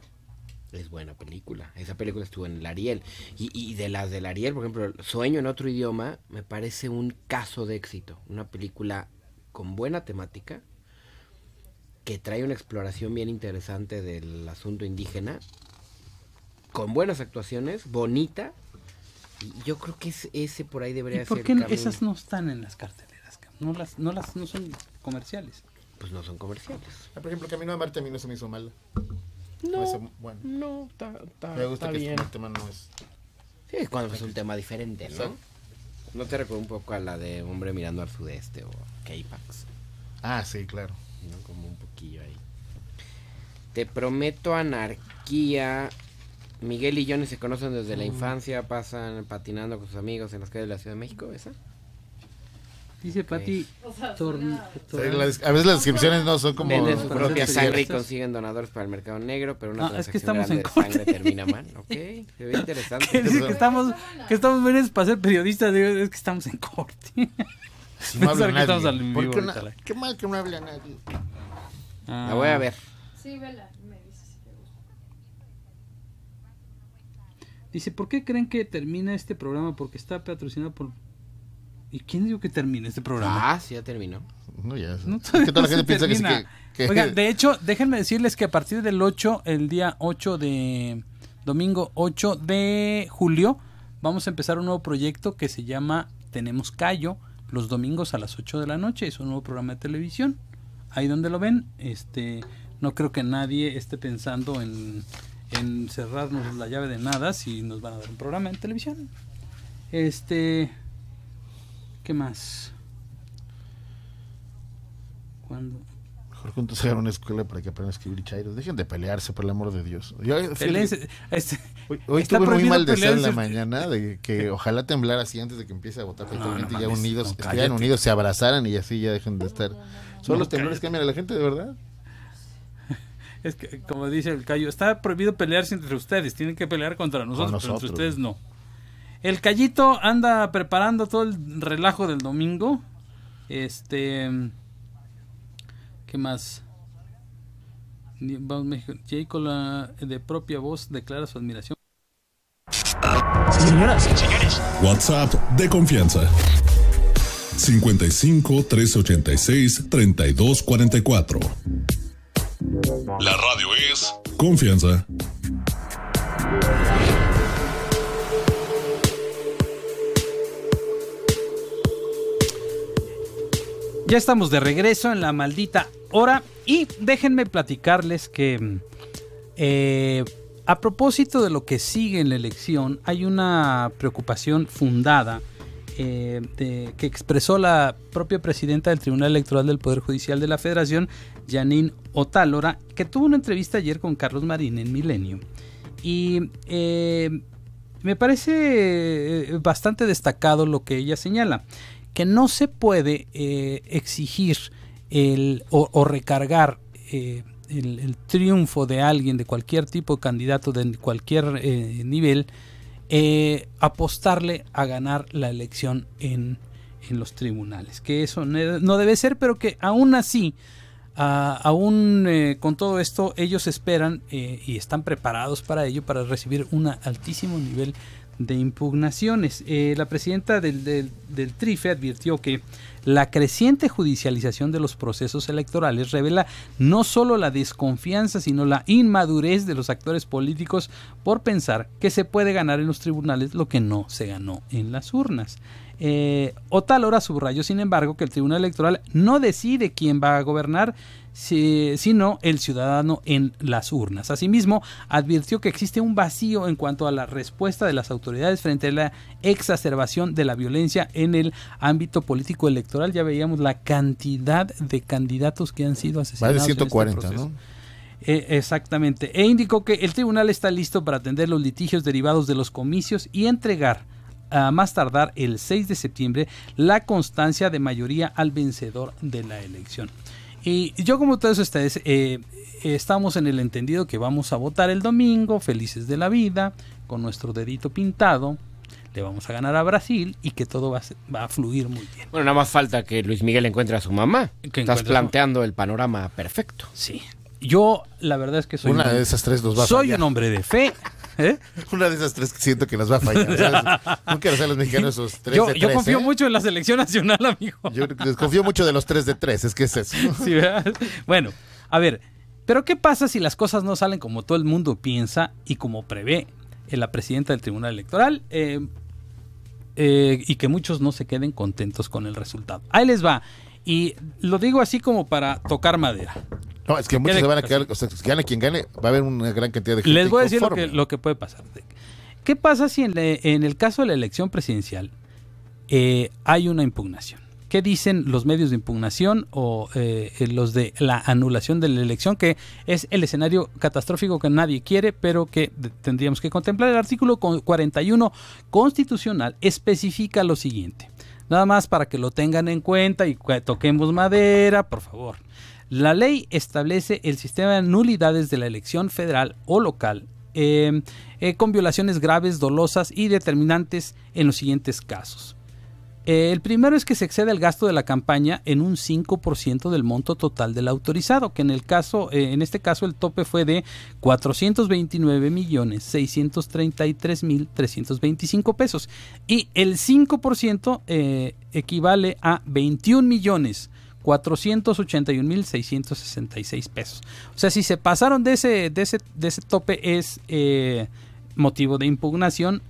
es buena película. Esa película estuvo en el Ariel. Y, y, de las del Ariel, por ejemplo, Sueño en otro idioma, me parece un caso de éxito. Una película con buena temática, que trae una exploración bien interesante del asunto indígena, con buenas actuaciones, bonita. yo creo que es, ese por ahí debería ¿Y por ser. ¿Por qué esas no están en las carteleras? No las, no las, no son comerciales. Pues no son comerciales. Ah, por ejemplo, Camino a Marte a mí no se me hizo mal. No, no bueno. No, Me gusta que bien. tema no es. Sí, es cuando es un tema diferente, ¿no? ¿No te recuerda un poco a la de Hombre Mirando al Sudeste o K-Pax? Ah, sí, claro. Como un poquillo ahí. Te prometo anarquía. Miguel y Johnny se conocen desde la mm. infancia, pasan patinando con sus amigos en las calles de la Ciudad de México, ¿esa? Dice Pati, a veces las descripciones no son como Venden su propia sangre y consiguen donadores para el mercado negro, pero una ah, es que estamos en de corte. sangre termina mal. Ok, se ve [LAUGHS] interesante. que estamos, que estamos para ser periodistas, es que estamos en corte. Si no [LAUGHS] habla nadie. Vivo, una, qué mal que no a nadie. Ah. La voy a ver. Sí, vela. Dice, ¿por qué creen que termina este programa? Porque está patrocinado por ¿Y quién dijo que termine este programa? Ah, sí, ya terminó. No, ya. que toda la gente piensa que, de [LAUGHS] hecho, déjenme decirles que a partir del 8, el día 8 de. Domingo 8 de julio, vamos a empezar un nuevo proyecto que se llama Tenemos Callo, los domingos a las 8 de la noche. Es un nuevo programa de televisión. Ahí donde lo ven, este, no creo que nadie esté pensando en, en cerrarnos la llave de nada si nos van a dar un programa en televisión. Este, más? Mejor juntos hagan una escuela para que aprendan a escribir Chairo, Dejen de pelearse, por el amor de Dios. hoy, tuve muy mal deseo en la mañana de que ojalá temblara así antes de que empiece a votar ya unidos, estuvieran unidos, se abrazaran y así ya dejen de estar. Son los temblores que cambian a la gente, de verdad. Es que, como dice el Cayo, está prohibido pelearse entre ustedes. Tienen que pelear contra nosotros, nosotros. pero entre ustedes no. El Callito anda preparando todo el relajo del domingo. Este. ¿Qué más? Vamos México. la de propia voz declara su admiración. Señoras, y señores. WhatsApp de confianza. 55 386 3244. La radio es Confianza. Ya estamos de regreso en la maldita hora y déjenme platicarles que eh, a propósito de lo que sigue en la elección hay una preocupación fundada eh, que expresó la propia presidenta del Tribunal Electoral del Poder Judicial de la Federación, Janine Otálora, que tuvo una entrevista ayer con Carlos Marín en Milenio. Y eh, me parece bastante destacado lo que ella señala que no se puede eh, exigir el, o, recargar eh, el, triunfo de alguien, de cualquier tipo de candidato, de cualquier eh, nivel, apostarle a ganar la elección en, en los tribunales. Que eso no debe ser, pero que aún así, aún con todo esto, ellos esperan y están preparados para ello, para recibir un altísimo nivel de impugnaciones. Eh, la presidenta del, del, del, TRIFE advirtió que la creciente judicialización de los procesos electorales revela no solo la desconfianza, sino la inmadurez de los actores políticos por pensar que se puede ganar en los tribunales lo que no se ganó en las urnas. Eh, hora subrayó, sin embargo, que el Tribunal Electoral no decide quién va a gobernar, sino el ciudadano en las urnas. Asimismo, advirtió que existe un vacío en cuanto a la respuesta de las autoridades frente a la exacerbación de la violencia en el ámbito político electoral. Ya veíamos la cantidad de candidatos que han sido asesinados. Más 140, este ¿no? Eh, exactamente. E indicó que el tribunal está listo para atender los litigios derivados de los comicios y entregar más tardar el 6 de septiembre la constancia de mayoría al vencedor de la elección. Y yo como todos ustedes, eh, estamos en el entendido que vamos a votar el domingo, felices de la vida, con nuestro dedito pintado, le vamos a ganar a Brasil y que todo va a, fluir muy bien. Bueno, nada más falta que Luis Miguel encuentre a su mamá. Estás planteando el panorama perfecto. Sí. Yo, la verdad es que soy. Una de esas tres Soy un hombre de fe. [LAUGHS] ¿Eh? Una de esas tres que siento que nos va a fallar. [LAUGHS] Nunca mexicanos esos yo, de tres, Yo confío ¿eh? mucho en la selección nacional, amigo. Yo confío mucho de los tres de tres, es que es eso. [LAUGHS] Bueno, a ver, pero ¿qué pasa si las cosas no salen como todo el mundo piensa y como prevé eh, la presidenta del Tribunal Electoral? y que muchos no se queden contentos con el resultado. Ahí les va. Y lo digo así como para tocar madera. No, es que muchos se van a quedar, o sea, gane quien gane, va a haber una gran cantidad de gente. Les voy a decir lo que, lo que, puede pasar. ¿Qué pasa si en, el caso de la elección presidencial eh, hay una impugnación? ¿Qué dicen los medios de impugnación o eh, eh, los de la anulación de la elección, que es el escenario catastrófico que nadie quiere, pero que tendríamos que contemplar? El artículo 41 constitucional especifica lo siguiente. Nada más para que lo tengan en cuenta y toquemos madera, por favor. La ley establece el sistema de nulidades de la elección federal o local em, eh, con violaciones graves, dolosas y determinantes en los siguientes casos. Eh, el primero es que se excede el gasto de la campaña en un 5% del monto total del autorizado, que en, el caso, eh, en este caso el tope fue de 429.633.325 pesos y el 5% equivale a 21 millones. 481.666 pesos. O sea, si se pasaron de ese, de ese, tope es eh, motivo de impugnación.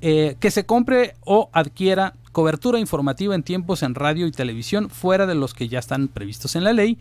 Eh, que se compre o adquiera cobertura informativa en tiempos en radio y televisión fuera de los que ya están previstos en la ley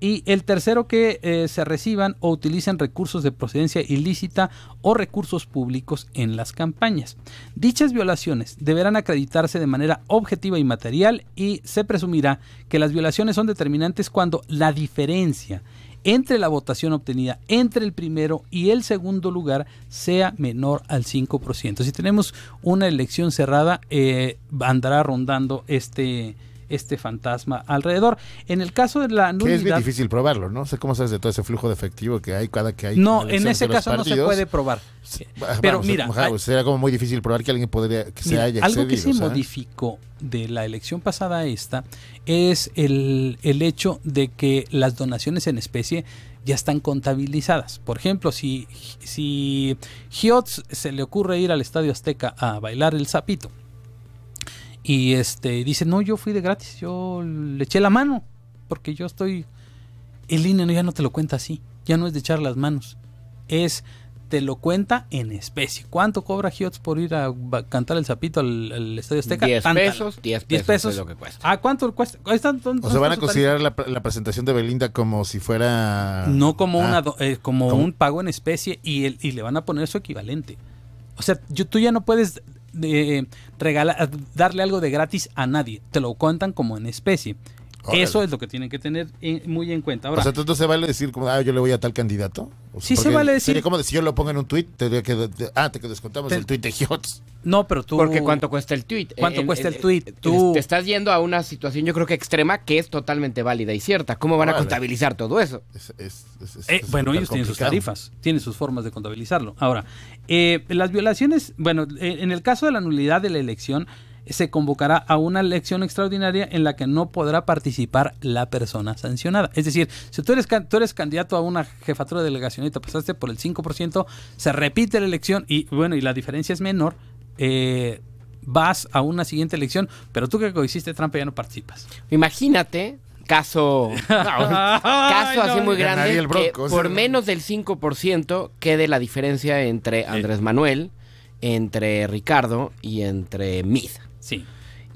y el tercero, que eh, se reciban o utilicen recursos de procedencia ilícita o recursos públicos en las campañas. Dichas violaciones deberán acreditarse de manera objetiva y material y se presumirá que las violaciones son determinantes cuando la diferencia entre la votación obtenida entre el primero y el segundo lugar sea menor al 5%. Si tenemos una elección cerrada, eh, andará rondando este este fantasma alrededor. En el caso de la nulidad... es difícil probarlo, ¿no? sé ¿Cómo sabes de todo ese flujo de efectivo que hay cada que hay... No, en ese caso no se puede probar. Eh, pero mira... Pues, sería será como muy difícil probar que alguien podría... se haya Algo que se modificó de la elección pasada a esta es el, hecho de que las donaciones en especie ya están contabilizadas. Por ejemplo, si, si se le ocurre ir al Estadio Azteca a bailar el zapito y este dice, no, yo fui de gratis, yo le eché la mano, porque yo estoy... El INE ya no te lo cuenta así, ya no es de echar las manos, es te lo cuenta en especie. ¿Cuánto cobra Hiots por ir a cantar el zapito al, Estadio Azteca? 10 pesos, 10 pesos, pesos. lo que cuesta. ¿A ah, cuánto cuesta? o se van a considerar la, presentación de Belinda como si fuera... No ah. eh, como, como un pago en especie y, el, y le van a poner su equivalente. O sea, yo, tú ya no puedes de eh, regala, darle algo de gratis a nadie, te lo cuentan como en especie. Eso es lo que tienen que tener muy en cuenta. o sea, ¿tú, no se vale decir, como, ah, yo le voy a tal candidato? sí se vale decir. como si yo lo pongo en un tweet, ah, te descontamos el tweet de Hiots. No, pero tú. Porque cuánto cuesta el tweet. Eh, ¿Cuánto cuesta el, tweet? Eh, tú. Te estás yendo a una situación, yo creo que extrema, que es totalmente válida y cierta. ¿Cómo van a contabilizar todo eso? Eh, bueno, ellos tienen sus tarifas, tienen sus formas de contabilizarlo. Ahora, las violaciones, bueno, en el caso de la nulidad de la elección, se convocará a una elección extraordinaria en la que no podrá participar la persona sancionada. Es decir, si tú eres, eres candidato a una jefatura de delegación y te pasaste por el 5%, se repite la elección y bueno, y la diferencia es menor. Eh, vas a una siguiente elección, pero tú que hiciste trampa ya no participas. Imagínate, caso, [LAUGHS] caso así muy grande, que por menos del 5% quede la diferencia entre Andrés Manuel, entre Ricardo y entre Mid. Sí.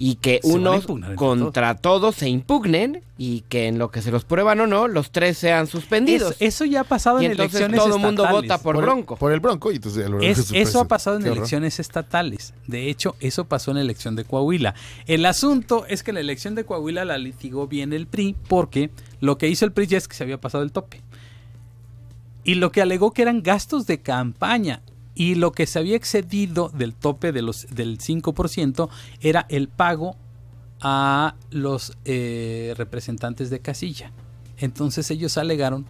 Y que uno contra todos. se impugnen y que en lo que se los prueban o no, los tres sean suspendidos. eso ya ha pasado en elecciones estatales. Todo el mundo vota por, Bronco. por el Bronco. Y eso ha pasado en elecciones estatales. De hecho, eso pasó en la elección de Coahuila. El asunto es que la elección de Coahuila la litigó bien el PRI porque lo que hizo el PRI ya es que se había pasado el tope. Y lo que alegó que eran gastos de campaña y lo que se había excedido del tope de los, del 5% era el pago a los eh, representantes de casilla. Entonces ellos alegaron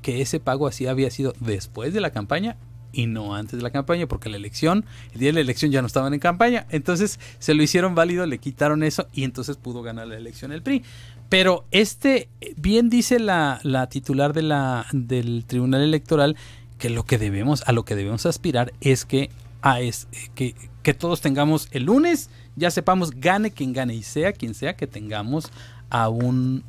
que ese pago así había sido después de la campaña y no antes de la campaña, porque la elección, el día de la elección ya no estaban en campaña. Entonces se lo hicieron válido, le quitaron eso y entonces pudo ganar la elección el PRI. Pero este, bien dice la, titular de la, del Tribunal Electoral, que lo que debemos, a lo que debemos aspirar es que, a ah, es, eh, que, que todos tengamos el lunes, ya sepamos, gane quien gane y sea quien sea, que tengamos a un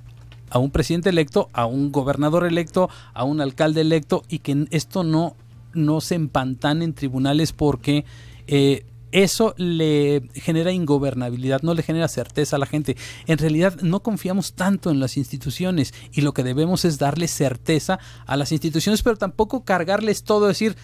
a un presidente electo, a un gobernador electo, a un alcalde electo y que esto no, no se empantane en tribunales porque eh, eso le genera ingobernabilidad, no le genera certeza a la gente. En realidad no confiamos tanto en las instituciones y lo que debemos es darle certeza a las instituciones, pero tampoco cargarles todo, decir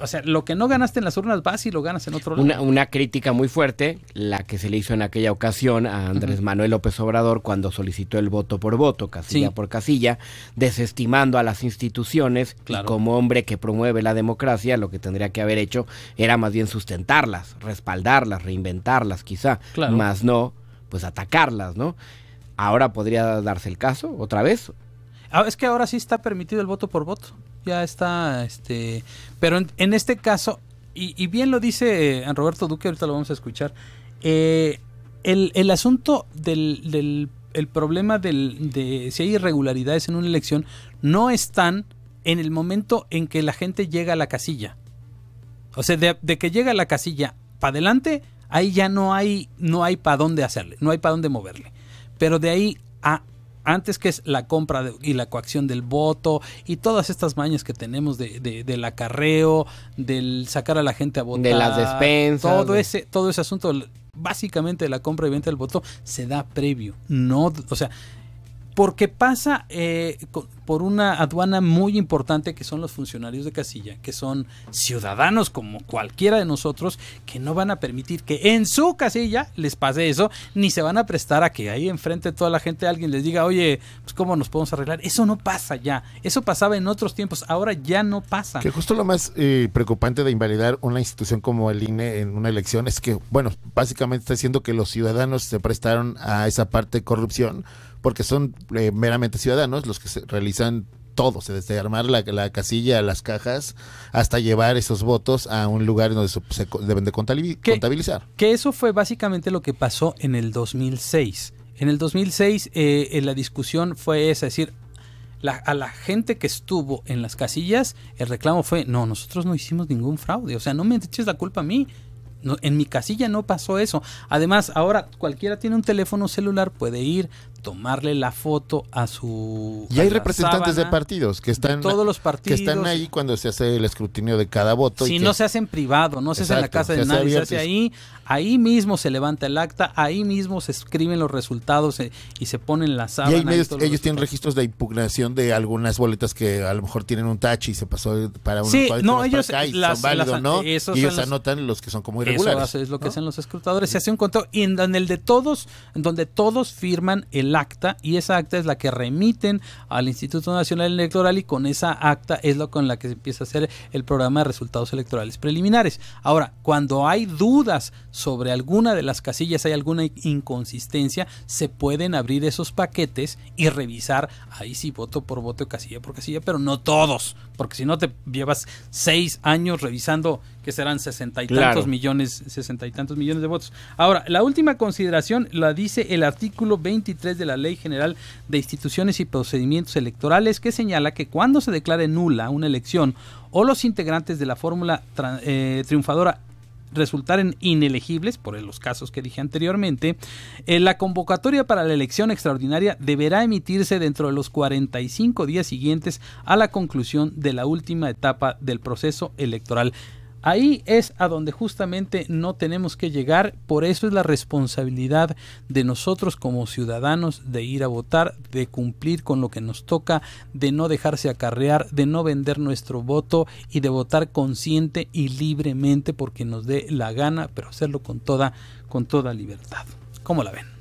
o sea, lo que no ganaste en las urnas vas y lo ganas en otro lado. Una, crítica muy fuerte, la que se le hizo en aquella ocasión a Andrés Manuel López Obrador cuando solicitó el voto por voto, casilla por casilla, desestimando a las instituciones y como hombre que promueve la democracia, lo que tendría que haber hecho era más bien sustentarlas, respaldarlas, reinventarlas quizá, más no pues atacarlas, ¿no? Ahora podría darse el caso otra vez. Ah, es que ahora sí está permitido el voto por voto ya está, este, pero en, este caso, y, bien lo dice eh, Roberto Duque, ahorita lo vamos a escuchar, eh, el, asunto del, problema del, de si hay irregularidades en una elección no están en el momento en que la gente llega a la casilla. O sea, de, de que llega a la casilla para adelante, ahí ya no hay, no hay para dónde hacerle, no hay para dónde moverle. Pero de ahí a antes que es la compra y la coacción del voto y todas estas mañas que tenemos de, del acarreo, del sacar a la gente a votar. De las despensas. Todo, ese, todo ese asunto, básicamente la compra y venta del voto, se da previo. No, o sea, porque pasa eh, por una aduana muy importante que son los funcionarios de casilla, que son ciudadanos como cualquiera de nosotros, que no van a permitir que en su casilla les pase eso, ni se van a prestar a que ahí enfrente toda la gente alguien les diga, oye, pues cómo nos podemos arreglar. Eso no pasa ya, eso pasaba en otros tiempos, ahora ya no pasa. Que justo lo más eh, preocupante de invalidar una institución como el INE en una elección es que, bueno, básicamente está diciendo que los ciudadanos se prestaron a esa parte de corrupción porque son eh, meramente ciudadanos los que se realizan todo, desde armar la, la, casilla, las cajas, hasta llevar esos votos a un lugar donde se, deben de contabilizar. Que, eso fue básicamente lo que pasó en el 2006. En el 2006 eh, la discusión fue esa, es decir, la, a la gente que estuvo en las casillas, el reclamo fue, no, nosotros no hicimos ningún fraude, o sea, no me eches la culpa a mí, en mi casilla no pasó eso. Además, ahora cualquiera tiene un teléfono celular, puede ir, tomarle la foto a su... Y hay representantes de partidos que están... están ahí cuando se hace el escrutinio de cada voto. Si no se hace en privado, no se hace en la casa de nadie, se hace ahí. Ahí mismo se levanta el acta, ahí mismo se escriben los resultados eh, y se ponen las sábana. ellos, tienen registros de impugnación de algunas boletas que a lo mejor tienen un touch y se pasó para uno. Sí, no, ellos son válidos, ¿no? ellos anotan los que son como irregulares. Eso es lo que hacen los escrutadores. Se hace un conteo y en, el de todos, en donde todos firman el acta y esa acta es la que remiten al Instituto Nacional Electoral y con esa acta es lo con la que se empieza a hacer el programa de resultados electorales preliminares. Ahora, cuando hay dudas sobre alguna de las casillas hay alguna inconsistencia, se pueden abrir esos paquetes y revisar, ahí sí, voto por voto, casilla por casilla, pero no todos, porque si no te llevas seis años revisando que serán sesenta y tantos millones, sesenta y tantos millones de votos. Ahora, la última consideración la dice el artículo 23 de la Ley General de Instituciones y Procedimientos Electorales, que señala que cuando se declare nula una elección o los integrantes de la fórmula eh, triunfadora resultaran inelegibles, por los casos que dije anteriormente, eh, la convocatoria para la elección extraordinaria deberá emitirse dentro de los 45 días siguientes a la conclusión de la última etapa del proceso electoral. Ahí es a donde justamente no tenemos que llegar, por eso es la responsabilidad de nosotros como ciudadanos de ir a votar, de cumplir con lo que nos toca, de no dejarse acarrear, de no vender nuestro voto y de votar consciente y libremente porque nos dé la gana, pero hacerlo con toda con toda libertad. ¿Cómo la ven?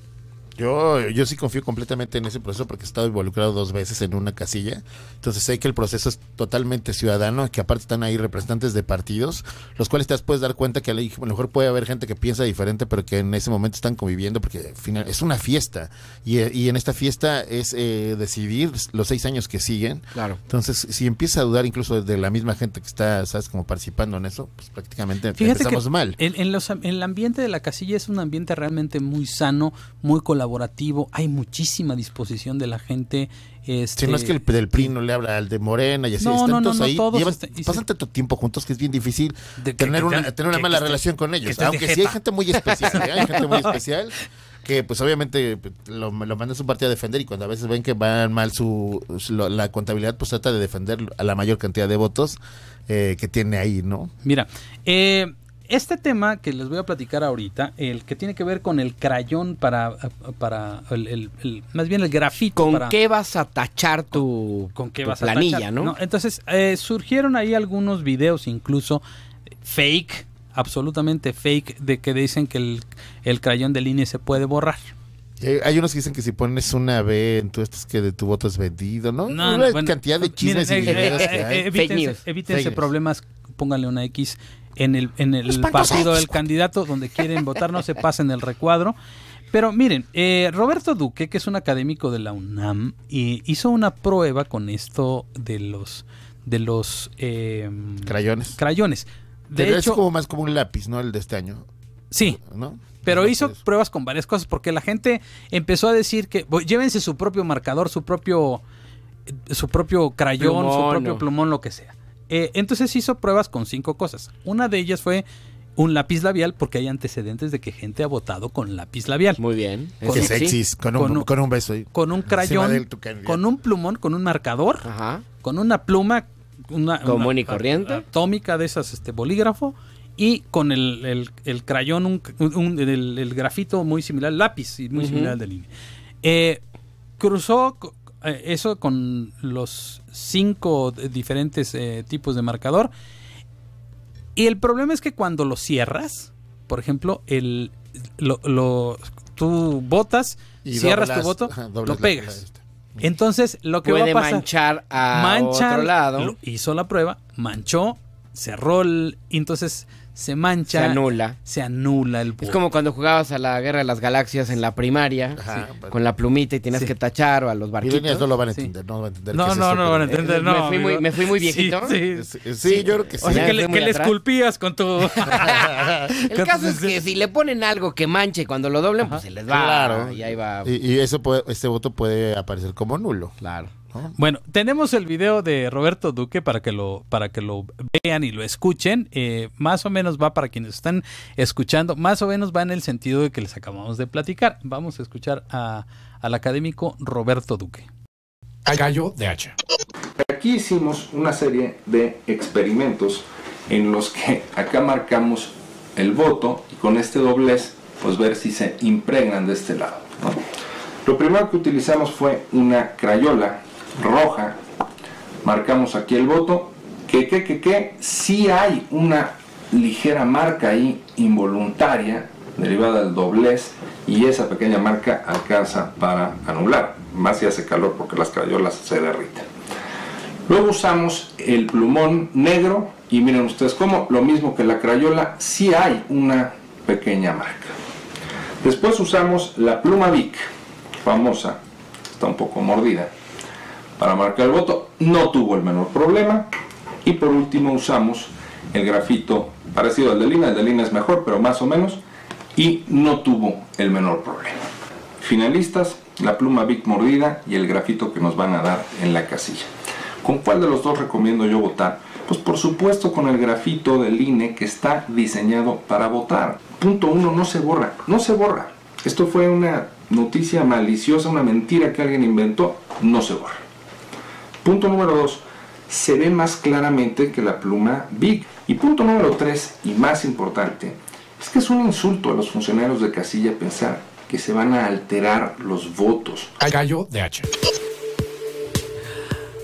Yo, sí confío completamente en ese proceso porque he estado involucrado dos veces en una casilla. Entonces sé que el proceso es totalmente ciudadano, que aparte están ahí representantes de partidos, los cuales te puedes dar cuenta que a lo mejor puede haber gente que piensa diferente, pero que en ese momento están conviviendo porque final es una fiesta. Y, en esta fiesta es eh, decidir los seis años que siguen. Claro. Entonces, si empieza a dudar incluso de la misma gente que está, ¿sabes? Como participando en eso, pues prácticamente Fíjate empezamos mal. En, en el ambiente de la casilla es un ambiente realmente muy sano muy colaborativo, hay muchísima disposición de la gente. si no es que el este, del PRI no le habla al de Morena y así, no, están ahí, pasan tanto este, tiempo juntos que es bien difícil tener, una, tener una mala este, relación con ellos, ¿eh? aunque sí hay gente muy ¿eh? [LAUGHS] especial, que pues obviamente lo, lo mandas un partido a defender y cuando a veces ven que van mal su, la contabilidad pues trata de defender a la mayor cantidad de votos eh, que tiene ahí, ¿no? Mira, eh, este tema que les voy a platicar ahorita, el que tiene que ver con el crayón para, para el, más bien el grafito. ¿Con qué vas a tachar tu, con, qué vas planilla, ¿no? Entonces, eh, surgieron ahí algunos videos incluso eh, fake, absolutamente fake, de que dicen que el, crayón de línea se puede borrar. Eh, hay unos que dicen que si pones una B, estás que de tu voto es vendido, ¿no? no, una cantidad de chismes y que hay. Evítense, evítense problemas, pónganle una X en el, en el partido del candidato donde quieren votar, no se pasen el recuadro. Pero miren, eh, Roberto Duque, que es un académico de la UNAM, y hizo una prueba con esto de los de los eh, crayones. Crayones. De hecho, es como más como un lápiz, ¿no? El de este año. Sí. ¿No? Pero hizo pruebas con varias cosas porque la gente empezó a decir que llévense su propio marcador, su propio su propio crayón, su propio plumón, lo que sea. Eh, entonces hizo pruebas con cinco cosas. Una de ellas fue un lápiz labial porque hay antecedentes de que gente ha votado con lápiz labial. Muy bien. Con, es con, un, beso. Con un crayón, con un plumón, con un marcador, con una pluma común y corriente atómica de esas este bolígrafo y con el, crayón el, grafito muy similar lápiz y muy similar al de línea eh, cruzó eh, eso con los cinco diferentes eh, tipos de marcador. Y el problema es que cuando lo cierras, por ejemplo, el, lo, lo tú botas, cierras tu voto, lo pegas. Entonces, lo que va a pasar... manchar a otro lado. Hizo la prueba, manchó, cerró el, y entonces se mancha. Se anula. Se anula el voto. Es como cuando jugabas a la Guerra de las Galaxias en la primaria, pues. con la plumita y tienes que tachar o a los barquitos. Y no lo van a entender, no lo van a entender. No, no, no, van a entender, eh, Me fui, muy, me fui muy viejito. Sí, yo creo que sí. O sea, que, le, que le, esculpías con tu... [LAUGHS] el caso es que si le ponen algo que manche cuando lo doblen, pues se les va. Claro. Y ahí va. Y, eso puede, ese voto puede aparecer como nulo. Claro. Bueno, tenemos el video de Roberto Duque para que lo, para que lo vean y lo escuchen. Eh, más o menos va para quienes están escuchando, más o menos va en el sentido de que les acabamos de platicar. Vamos a escuchar al académico Roberto Duque. Al gallo de hacha. Aquí hicimos una serie de experimentos en los que acá marcamos el voto y con este doblez, pues ver si se impregnan de este lado. Lo primero que utilizamos fue una crayola roja. Marcamos aquí el voto. Que, que, que, que, si hay una ligera marca ahí involuntaria derivada del doblez y esa pequeña marca alcanza para anular. Más si hace calor porque las crayolas se derriten. Luego usamos el plumón negro y miren ustedes cómo, lo mismo que la crayola, si hay una pequeña marca. Después usamos la pluma Vic, famosa, está un poco mordida para marcar el voto, no tuvo el menor problema y por último usamos el grafito parecido al de Lina, el de Lina es mejor pero más o menos y no tuvo el menor problema. Finalistas, la pluma Big mordida y el grafito que nos van a dar en la casilla. ¿Con cuál de los dos recomiendo yo votar? Pues por supuesto con el grafito del INE que está diseñado para votar. Punto uno, no se borra, no se borra. Esto fue una noticia maliciosa, una mentira que alguien inventó, no se borra. Punto número 2. Se ve más claramente que la pluma Big. Y punto número 3, y más importante, es que es un insulto a los funcionarios de casilla pensar que se van a alterar los votos. Gallo de H.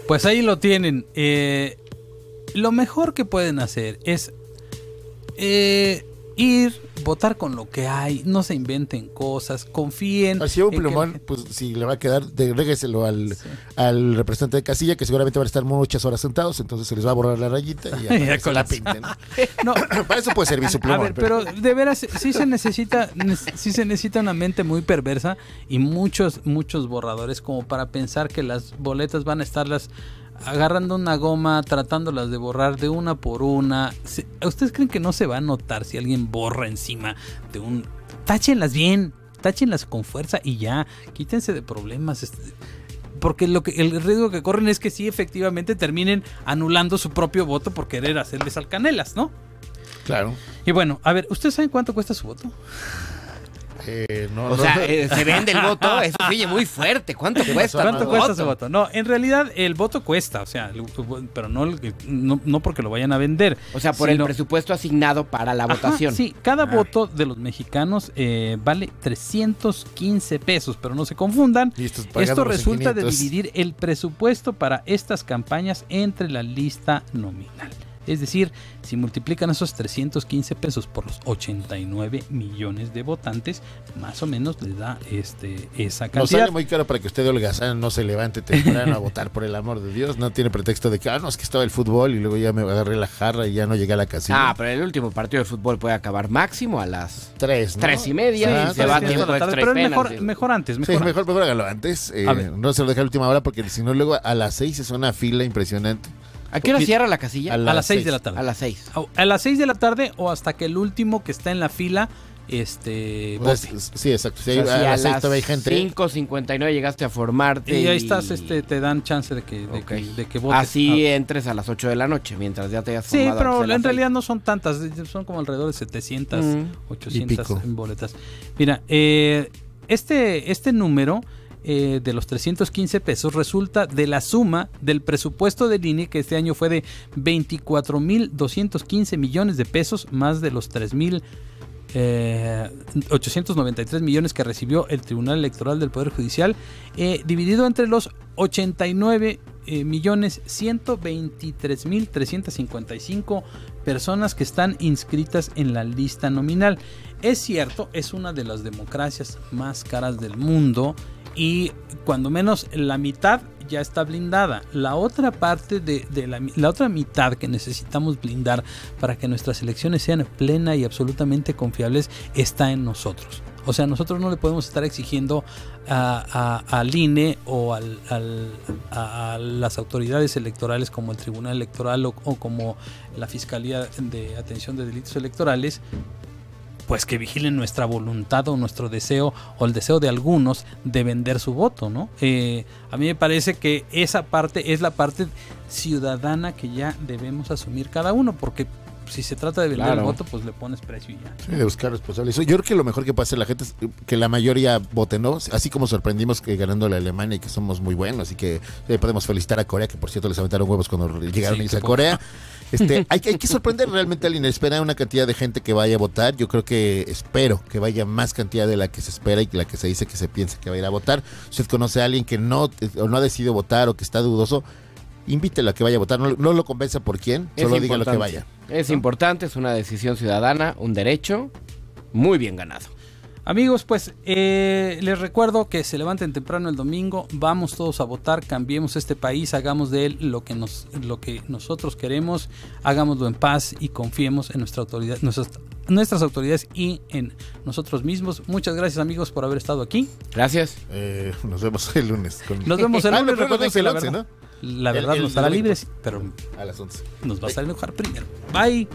Pues ahí lo tienen. Eh, lo mejor que pueden hacer es eh, ir, votar con lo que hay, no se inventen cosas, confíen. Así un plumón, pues si le va a quedar, regreselo al, representante de casilla, que seguramente van a estar muchas horas sentados, entonces se les va a borrar la rayita y ya, [LAUGHS] con la pinten. [LAUGHS] [COUGHS] Para eso puede servir su plumón. pero, de veras, sí se necesita, sí se necesita una mente muy perversa y muchos, muchos borradores como para pensar que las boletas van a estar las agarrando una goma, tratándolas de borrar de una por una. ¿Ustedes creen que no se va a notar si alguien borra encima de un... Táchenlas bien, táchenlas con fuerza y ya, quítense de problemas. Este, porque lo que, el riesgo que corren es que sí, efectivamente, terminen anulando su propio voto por querer hacerles alcanelas, ¿no? Claro. Y bueno, a ver, ¿ustedes saben cuánto cuesta su voto? Eh, o sea, eh, [LAUGHS] se vende el voto, eso muy fuerte. ¿Cuánto cuesta? ¿Cuánto cuesta voto? voto? No, en realidad el voto cuesta, o sea, pero no, no, porque lo vayan a vender. O sea, por el presupuesto asignado para la votación. Sí, cada ah. voto de los mexicanos eh, vale 315 pesos, pero no se confundan. Esto resulta de dividir el presupuesto para estas campañas entre la lista nominal. Es decir, si multiplican esos 315 pesos por los 89 millones de votantes, más o menos les da este, esa cantidad. No sale muy claro para que usted, holgazán, no se levante temprano a [LAUGHS] votar, por el amor de Dios. No tiene pretexto de que, ah, no, es que estaba el fútbol y luego ya me agarré la jarra y ya no llegué a la casilla. Ah, pero el último partido de fútbol puede acabar máximo a las Tres, ¿no? y media. se va tiempo de Pero es mejor, mejor, antes. Mejor sí, mejor, mejor hágalo antes. Eh, no se lo deja a la última hora porque si no, luego a las seis es una fila impresionante. ¿A qué hora cierra la casilla? A, las 6 de la tarde. A las 6. A las 6 de la tarde o hasta que el último que está en la fila este pues, sí exacto a, las 6 todavía hay gente 5.59 llegaste a formarte y ahí estás este te dan chance de que, que, votes. así ah. entres a las 8 de la noche mientras ya te hayas formado sí pero pues, en realidad no son tantas son como alrededor de 700 800 800 boletas mira eh, este este número eh, de los 315 pesos resulta de la suma del presupuesto del INE que este año fue de 24.215 millones de pesos más de los 3 mil 893 eh, millones que recibió el Tribunal Electoral del Poder Judicial, eh, dividido entre los 89 millones 123 mil 355 personas que están inscritas en la lista nominal. Es cierto, es una de las democracias más caras del mundo y cuando menos la mitad ya está blindada. La otra parte de, la, la, otra mitad que necesitamos blindar para que nuestras elecciones sean plena y absolutamente confiables está en nosotros. O sea, nosotros no le podemos estar exigiendo a, al INE o al, a, las autoridades electorales como el Tribunal Electoral o como la Fiscalía de Atención de Delitos Electorales pues que vigilen nuestra voluntad o nuestro deseo o el deseo de algunos de vender su voto, ¿no? Eh, a mí me parece que esa parte es la parte ciudadana que ya debemos asumir cada uno, porque si se trata de vender el voto, pues le pones precio y ya. de buscar responsables. Yo creo que lo mejor que puede hacer la gente es eh, que la mayoría vote no, así como sorprendimos que ganando la Alemania y que somos muy buenos Así que eh, podemos felicitar a Corea, que por cierto les aventaron huevos cuando llegaron sí, a Corea. [LAUGHS] Este, hay, hay, que sorprender realmente al espera una cantidad de gente que vaya a votar. Yo creo que espero que vaya más cantidad de la que se espera y la que se dice que se piensa que va a ir a votar. Si usted conoce a alguien que no, eh, no ha decidido votar o que está dudoso, invítelo a que vaya a votar, no, lo convenza por quién, solo diga lo que vaya. Es importante, es una decisión ciudadana, un derecho muy bien ganado. Amigos, pues eh, les recuerdo que se levanten temprano el domingo, vamos todos a votar, cambiemos este país, hagamos de él lo que, nos, lo que nosotros queremos, hagámoslo en paz y confiemos en nuestra autoridad, nuestras, autoridades y en nosotros mismos. Muchas gracias amigos por haber estado aquí. Gracias. Eh, nos vemos el lunes. Nos vemos el lunes. La verdad nos estará libre, pero a las 11. nos va a salir enojar primero. Bye.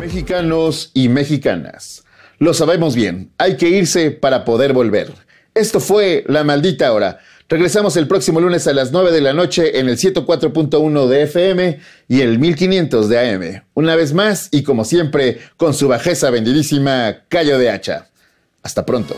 Mexicanos y mexicanas, lo sabemos bien, hay que irse para poder volver. Esto fue La Maldita Hora. Regresamos el próximo lunes a las 9 de la noche en el 104.1 de FM y el 1500 de AM. Una vez más y como siempre, con su bajeza bendidísima Callo de Hacha. Hasta pronto.